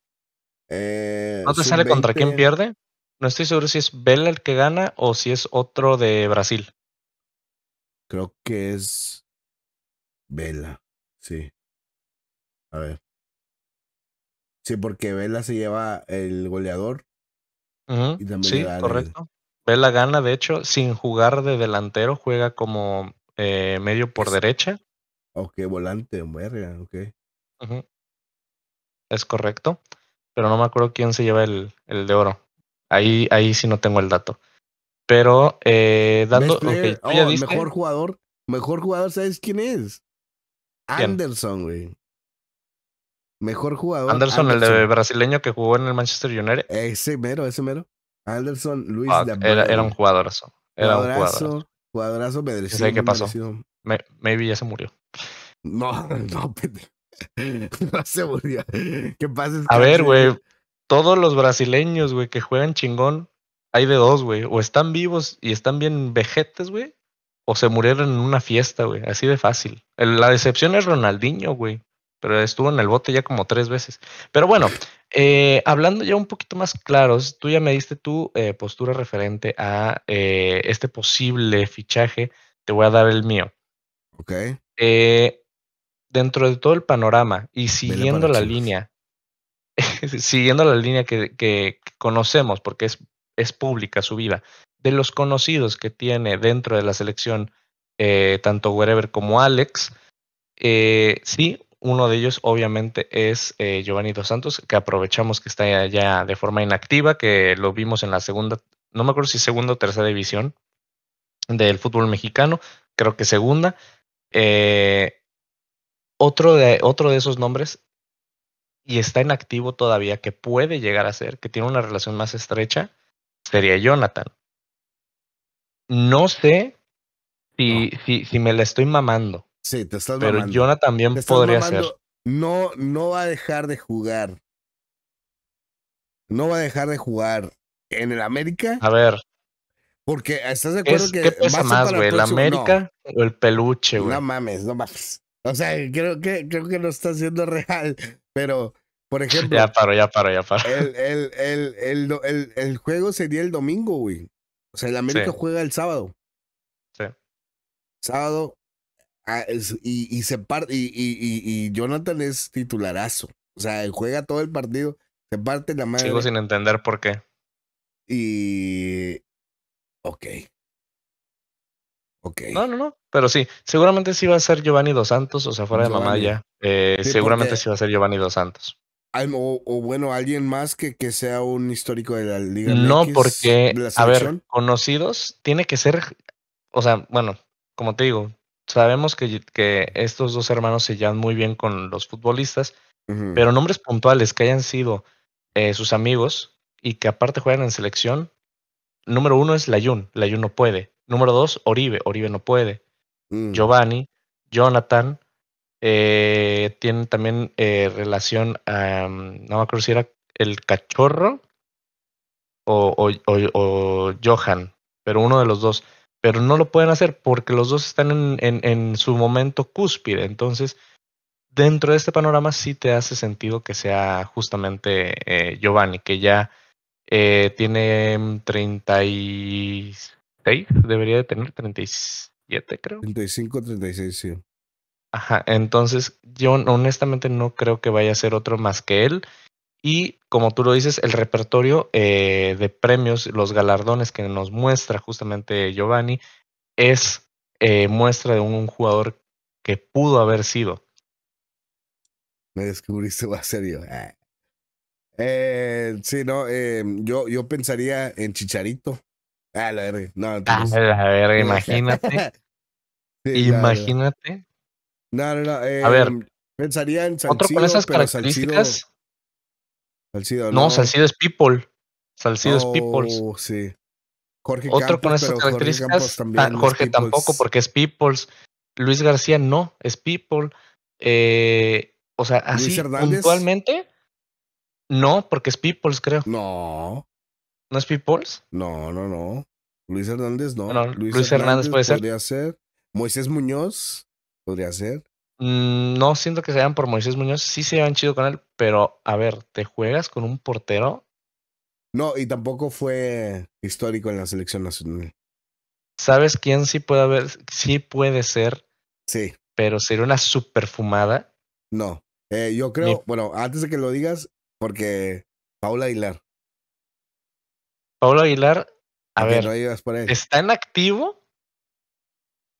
Eh, ¿No te sale contra quién pierde? No estoy seguro si es Vela el que gana o si es otro de Brasil. Creo que es Vela, sí. A ver. Sí, porque Vela se lleva el goleador. sí, correcto. Vela gana, de hecho, sin jugar de delantero, juega como eh, medio por derecha. Ok, volante, verga, ok. Es correcto, pero no me acuerdo quién se lleva el, el de oro. Ahí, ahí sí no tengo el dato. Pero eh, dando. Oh, mejor jugador. Mejor jugador, ¿sabes quién es? Anderson, güey. Mejor jugador. Anderson, el brasileño que jugó en el Manchester United. Ese mero, ese mero. Anderson Luis ah, era, un jugadorazo. Era jugadorazo, un jugadorazo. Jugadorazo qué pasó. maybe ya se murió. No, [laughs] no, Pedro. [laughs] No se murió. ¿Qué A ver, güey. Todos los brasileños, güey, que juegan chingón, hay de dos, güey. O están vivos y están bien vejetes, güey. O se murieron en una fiesta, güey. Así de fácil. la decepción es Ronaldinho, güey. Pero estuvo en el bote ya como tres veces. Pero bueno, eh, hablando ya un poquito más claros, tú ya me diste tu eh, postura referente a eh, este posible fichaje. Te voy a dar el mío. Ok. dentro de todo el panorama y siguiendo la línea, [laughs] siguiendo la línea que, conocemos, porque es es pública su vida. De los conocidos que tiene dentro de la selección, eh, tanto Wherever como Alex, eh, sí, uno de ellos obviamente es eh, Giovanni Dos Santos, que aprovechamos que está ya de forma inactiva, que lo vimos en la segunda, no me acuerdo si segunda o tercera división del fútbol mexicano, creo que segunda. Eh, otro, de, otro de esos nombres y está inactivo todavía, que puede llegar a ser, que tiene una relación más estrecha, sería Jonathan. No sé si, si, me la estoy mamando. Sí, te estás pero mamando. Pero Jonathan también podría ser. No, no va a dejar de jugar. No va a dejar de jugar en el América. A ver. Porque estás de acuerdo que. ¿Qué pasa más, güey? ¿El América o el peluche, güey? No mames, no mames. O sea, creo que, creo que no está siendo real, pero por [laughs] ejemplo. Ya paro, ya paro, ya paro. El, juego sería el domingo, güey. O sea, el América juega el sábado. Sí. Sábado. Ah, y, se parte. Y, y, y, Jonathan es titularazo. O sea, juega todo el partido. Se parte la madre. Sigo sin entender por qué. Y. Ok. Ok. No, no, no. Pero sí, seguramente sí va a ser Giovanni Dos Santos, o sea, fuera de mamá ya. Eh, seguramente sí va a ser Giovanni Dos Santos o, bueno, alguien más que, que sea un histórico de la Liga. No, porque, a ver, conocidos, tiene que ser, o sea, bueno, como te digo, sabemos que, estos dos hermanos se llevan muy bien con los futbolistas, pero nombres puntuales que hayan sido eh, sus amigos y que aparte juegan en selección, número uno es Layun, Layun no puede. Número dos, Oribe, Oribe no puede. Mm. Giovanni, Jonathan, eh, tienen también eh, relación a, mm, no me acuerdo si era el cachorro o, Johan, pero uno de los dos. Pero no lo pueden hacer porque los dos están en, su momento cúspide. Entonces, dentro de este panorama sí te hace sentido que sea justamente eh, Giovanni, que ya eh, tiene 36, mm, debería de tener 37, creo. 35, 36, sí. Ajá, entonces yo honestamente no creo que vaya a ser otro más que él. Y como tú lo dices, el repertorio eh, de premios, los galardones que nos muestra justamente Giovanni, es eh, muestra de un, jugador que pudo haber sido. Me descubriste a serio. Ah. Eh, sí, no, eh, yo, yo pensaría en Chicharito. a la imagínate. imagínate. No, no, a ver. Em, pensaría en Salcido, Otro con esas características. no. Salcido es People. Salcido es People, oh, Jorge Otro Campos, con esas características. Ah, Jorge, tampoco, porque es People. Luis García no, es People. Eh, o sea, así puntualmente. No, porque es People, creo. No. ¿No es People. No, no, no. Luis Hernández no. Luis, Hernández, puede ser. Moisés Muñoz podría ser. Mm, no siento que se vayan por Moisés Muñoz, sí se llevan chido con él, pero a ver, ¿te juegas con un portero? No, y tampoco fue histórico en la selección nacional. ¿Sabes quién sí puede haber? Sí puede ser. Sí. Pero sería una superfumada. No. Eh, yo creo, bueno, antes de que lo digas, porque Paula Aguilar. Paula Aguilar, a, ver, ¿está en activo?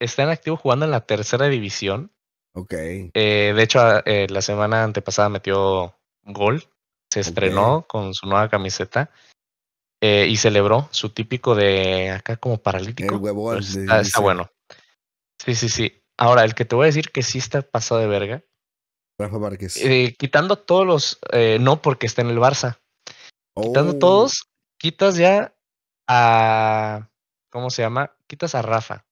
está en activo jugando en la tercera división. Ok. Eh, de hecho, eh, la semana antepasada metió gol. Se estrenó con su nueva camiseta. Eh, y celebró su típico de acá como paralítico. El pues, está, bueno. Sí, sí, sí. Ahora, el que te voy a decir que sí está pasado de verga. Rafa Márquez. quitando todos los. no porque está en el Barça. Quitando oh. todos, quitas ya a. ¿Cómo se llama? Quitas a Rafa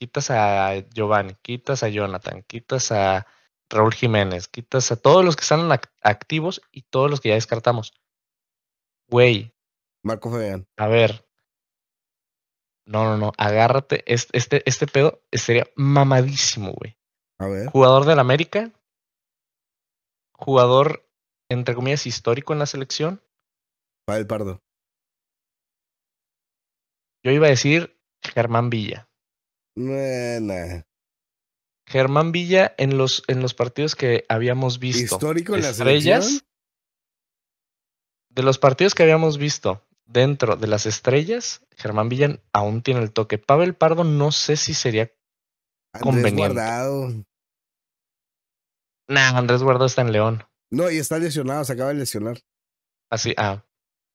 quitas a Giovanni, quitas a Jonathan, quitas a Raúl Jiménez, quitas a todos los que están activos y todos los que ya descartamos. Güey. Marco Fabián. A ver. No, no, no. Agárrate. Este, este, pedo sería mamadísimo, güey. A ver. Jugador del América. Jugador, entre comillas, histórico en la selección. el Pardo. Yo iba a decir Germán Villa. Germán Villa en los, en los partidos que habíamos visto. Histórico en estrellas, De los partidos que habíamos visto dentro de las estrellas, Germán Villa aún tiene el toque. Pavel Pardo no sé si sería Andrés Guardado. Nah, Andrés Guardado está en León. No, y está lesionado, se acaba de lesionar. Así, ah. ah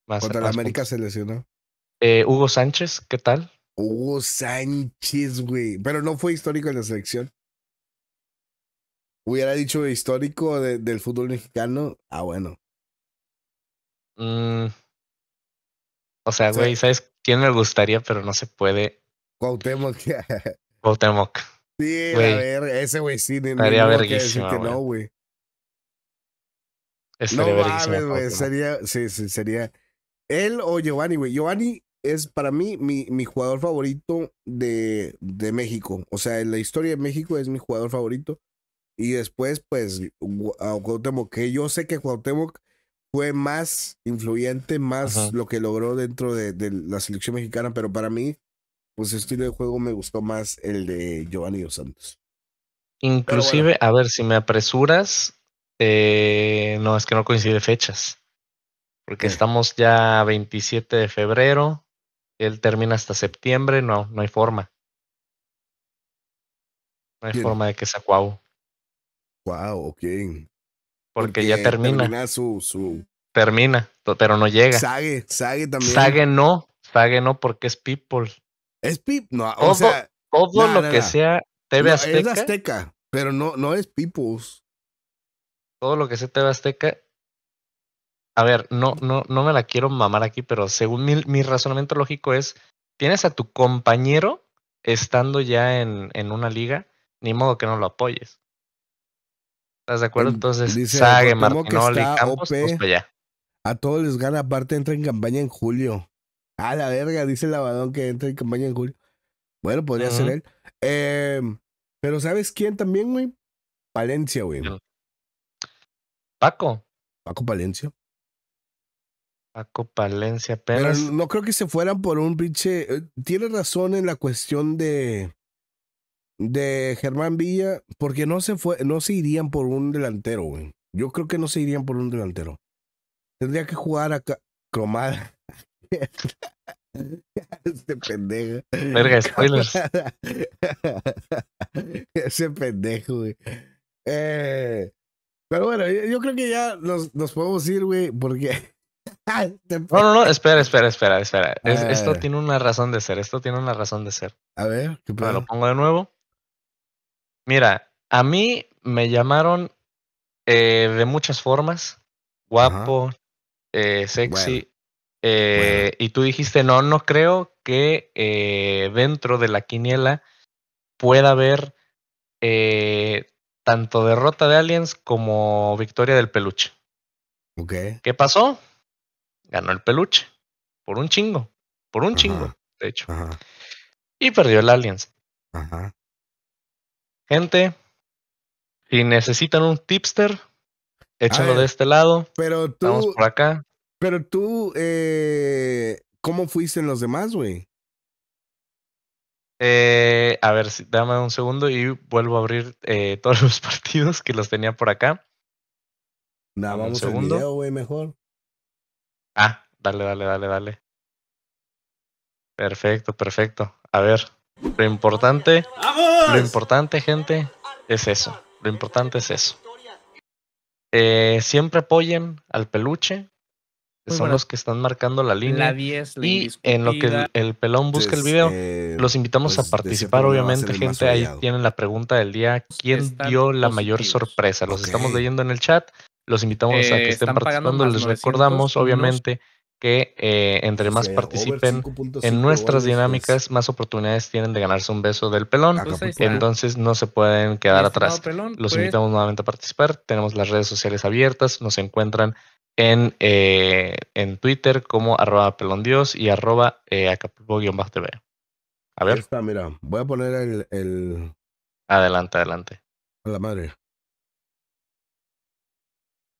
más, Contra la América se lesionó. Eh, Hugo Sánchez, ¿qué tal? Hugo oh, Sánchez, güey. Pero no fue histórico en la selección. Hubiera dicho histórico del fútbol mexicano. Ah, bueno. Mm. O sea, güey, ¿sabes quién me gustaría, pero no se puede? Cuauhtémoc. [laughs] Cuauhtémoc. Sí, a ver, ese güey sí. No estaría verguísima, no, güey. No güey. Sería, sí, sí, sería él o Giovanni, güey. Giovanni es para mí mi, jugador favorito de, México. O sea, en la historia de México es mi jugador favorito. Y después, pues, a Cuauhtémoc, que yo sé que Cuauhtémoc fue más influyente, más lo que logró dentro de, la selección mexicana, pero para mí, pues, el estilo de juego me gustó más el de Giovanni Dos Santos. Inclusive, a ver, si me apresuras, eh, no, es que no coincide fechas, porque estamos ya 27 de febrero, él termina hasta septiembre, no, no hay forma. No hay forma de que sea guau guau, ok. Porque, ya termina. Termina su, pero no llega. Sague, Sague también. Sague no, Sague no porque es People. Es People, o todo, sea. Todo lo que sea TV Azteca. Es Azteca, pero no, no es people Todo lo que sea TV Azteca a ver, no, no, no me la quiero mamar aquí, pero según mi, razonamiento lógico es, tienes a tu compañero estando ya en, una liga, ni modo que no lo apoyes. ¿Estás de acuerdo? Entonces, Sague, Martinoli, Campos, OP, pues, pues, A todos les gana, aparte entra en campaña en julio. A la verga, dice el Abadón que entra en campaña en julio. Bueno, podría ser él. Em, pero ¿sabes quién también, güey? Palencia, güey. Paco. Paco Palencia. Paco Palencia Pero no creo que se fueran por un pinche. Eh, tiene razón en la cuestión de. De Germán Villa, porque no se fue, no se irían por un delantero, güey. Yo creo que no se irían por un delantero. Tendría que jugar a Cromada. [laughs] Ese pendejo. Verga, spoilers. Ese pendejo, güey. Eh, pero bueno, yo, creo que ya nos, nos podemos ir, güey, porque no, no, no, espera, espera, espera, espera. esto tiene una razón de ser, esto tiene una razón de ser. A ver, ¿qué pasa? Lo pongo de nuevo. Mira, a mí me llamaron eh, de muchas formas, guapo, eh, sexy, eh, y tú dijiste, no, no creo que dentro de la quiniela pueda haber tanto derrota de aliens como victoria del peluche. Okay. ¿Qué pasó? ganó el peluche. Por un chingo. Por un chingo, de hecho. Y perdió el Aliens. Ajá. Gente, si necesitan un tipster, échenlo de este lado. Pero tú. Vamos por acá. Pero tú, eh, ¿cómo fuiste en los demás, güey? Eh, a ver, dame un segundo y vuelvo a abrir eh, [laughs] todos los partidos que los tenía por acá. Nada, vamos un segundo. güey, mejor. Ah, dale, dale, dale, dale. Perfecto, perfecto. A ver, lo importante, lo importante, gente, es eso. Lo importante es eso. Eh, siempre apoyen al peluche, que son los que están marcando la línea. 10, y en lo que el, pelón busca el video, este, los invitamos a pues, participar, obviamente, gente. Ahí tienen la pregunta del día. ¿Quién dio la mayor sorpresa? Los estamos leyendo en el chat. Los invitamos a que eh, estén participando. Les recordamos, obviamente, que eh, entre más participen en nuestras dinámicas, pues. más oportunidades tienen de ganarse un beso del pelón. Ah, pues Entonces no se pueden quedar atrás. Los pues. invitamos nuevamente a participar. Tenemos las redes sociales abiertas. Nos encuentran en, eh, en Twitter como arroba pelondios y arroba acapulco-tv. A ver. mira, voy a poner el, el... Adelante, adelante. A la madre.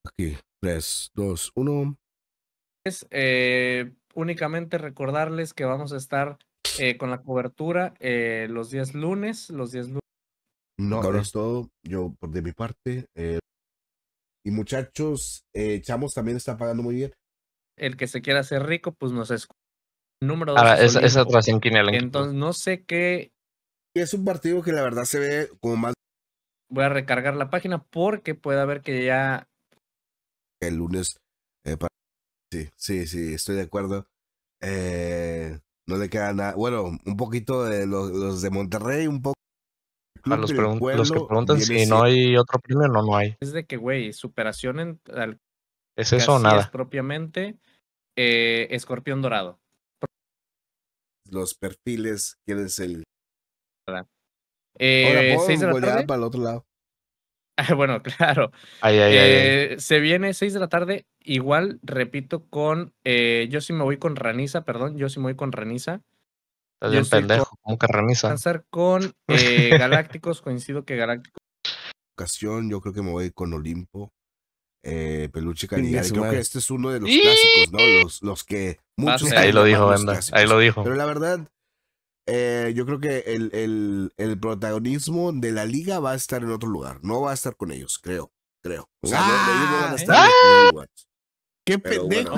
Aquí, 3, 2, 1. Es, eh, únicamente recordarles que vamos a estar eh, con la cobertura eh, los días lunes, los días lunes. No, ahora es todo. Yo, por de mi parte. y muchachos, Chamos también está pagando muy bien. El que se quiera hacer rico, pues nos escucha. Número 2. Ah, es, esa otra Entonces, no sé qué. Es un partido que la verdad se ve como más. Voy a recargar la página porque puede haber que ya el lunes. Eh, sí, sí, sí, estoy de acuerdo. Eh, no le queda nada. Bueno, un poquito de los, de Monterrey, un poco. A ah, los, que preguntan si no hay otro premio, no, no hay. Es de que, güey, superación en. ¿Es eso o nada? propiamente, eh, Escorpión Dorado. Los perfiles, ¿quién es el. Eh, Ahora, para el otro lado. [laughs] bueno, claro. Eh, se viene 6 de la tarde, igual, repito, con... Eh, yo sí me voy con Raniza, perdón, yo sí me voy con Raniza. Estás bien pendejo, con, ¿cómo que Raniza? con [laughs] eh, Galácticos, coincido que Galácticos... Ocasión, yo creo que me voy con Olimpo. peluche Yo Creo que este es uno de los clásicos, ¿no? Los, que muchos. Ahí lo dijo, Ahí lo dijo. Pero la verdad, eh, yo creo que el, protagonismo de la liga va a estar en otro lugar. No va a estar con ellos, creo. Creo. a ah, ¿eh? estar Qué pendejo.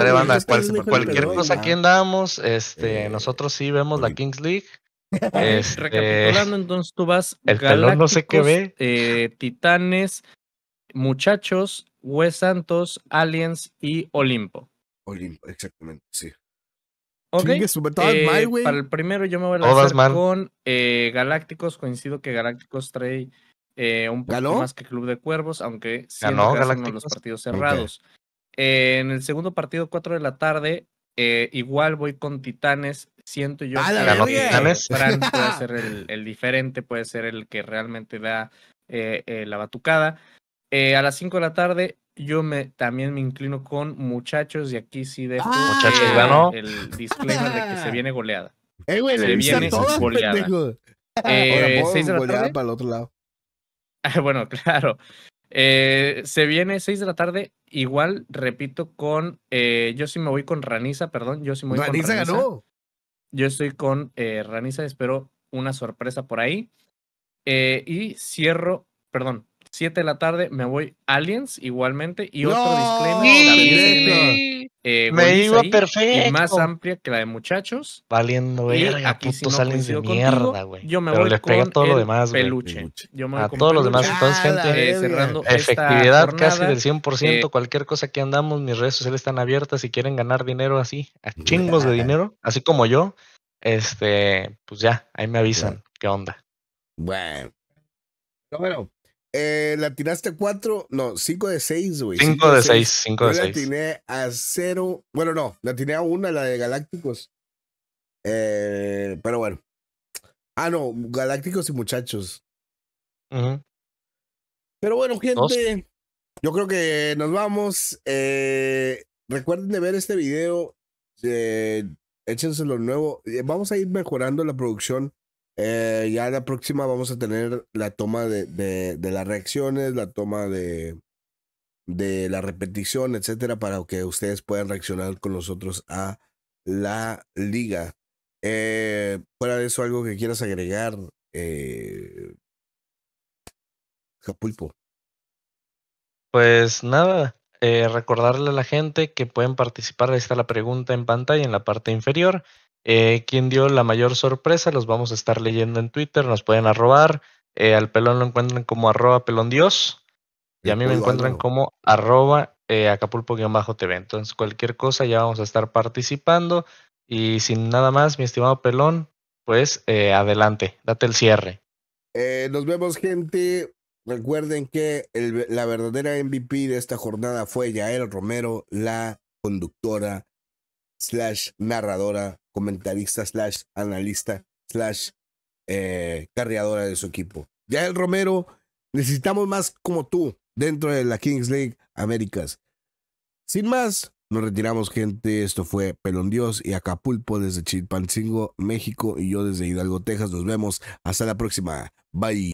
cualquier cosa andamos, este, eh, nosotros sí vemos la Kings League. [laughs] Este, Recapitulando, entonces tú vas. El no sé qué ve. titanes, muchachos, Wes Santos, Aliens y Olimpo. Olimpo, exactamente, sí. Eh, para el primero yo me voy a lanzar con eh, Galácticos. Coincido que Galácticos trae eh, un poco más que Club de Cuervos, aunque siendo uno los partidos cerrados. en el segundo partido, 4 de la tarde, igual voy con Titanes. Siento yo que puede [laughs] ser el, el, diferente, puede ser el que realmente da la batucada. a las 5 de la tarde, yo me, también me inclino con muchachos y aquí sí dejo muchachos, ganó. el disclaimer de que se viene goleada. [laughs] Eh, se viene [laughs] goleada. Eh, viene [laughs] la goleada tarde? para el otro lado. bueno, claro. Eh, se viene 6 de la tarde. Igual, repito, con. Eh, yo sí me voy con Raniza, perdón. Yo sí me voy con Raniza. ganó. Yo estoy con eh, Raniza, espero una sorpresa por ahí. y cierro, perdón, 7 de la tarde me voy Aliens igualmente y otro ¡No! disclaimer. Eh, eh, me iba perfecto. más amplia que la de muchachos. Valiendo verga, aquí putos aliens de mierda, güey. Yo me voy les con demás, peluche. Yo me a todos los demás, entonces, ah, gente, eh, efectividad casi del 100%. Eh, cualquier cosa que andamos, mis redes sociales están abiertas. Si quieren ganar dinero así, a chingos de dinero, así como yo, este, pues ya, ahí me avisan. ¿Qué onda? Bueno, eh, la tiraste 4, no, 5 de 6, güey. 5 de 6, 5 de 6. La atiné a 0, bueno, no, la atiné a 1, la de Galácticos. Eh, pero bueno. Ah, no, Galácticos y Muchachos. Pero bueno, gente, yo creo que nos vamos. Eh, recuerden de ver este video. Échenselo échense lo nuevo. Vamos a ir mejorando la producción eh, ya la próxima vamos a tener la toma de, de, las reacciones, la toma de, de la repetición, etcétera, para que ustedes puedan reaccionar con nosotros a la liga. Eh, fuera de eso, algo que quieras agregar, eh, Pues nada, eh, recordarle a la gente que pueden participar. Ahí está la pregunta en pantalla en la parte inferior. Eh, ¿Quién dio la mayor sorpresa? Los vamos a estar leyendo en Twitter, nos pueden arrobar. Eh, al pelón lo encuentran como arroba pelón dios. Y a mí me encuentran como arroba bajo eh, tv Entonces, cualquier cosa ya vamos a estar participando. Y sin nada más, mi estimado pelón, pues eh, adelante, date el cierre. nos vemos, gente. Recuerden que la verdadera MVP de esta jornada fue Yael Romero, la conductora slash narradora comentarista slash analista slash eh, carreadora de su equipo. Ya el Romero, necesitamos más como tú dentro de la Kings League Américas. Sin más, nos retiramos, gente. Esto fue Pelón Dios y Acapulco desde Chilpancingo, México, y yo desde Hidalgo, Texas. Nos vemos. Hasta la próxima. Bye.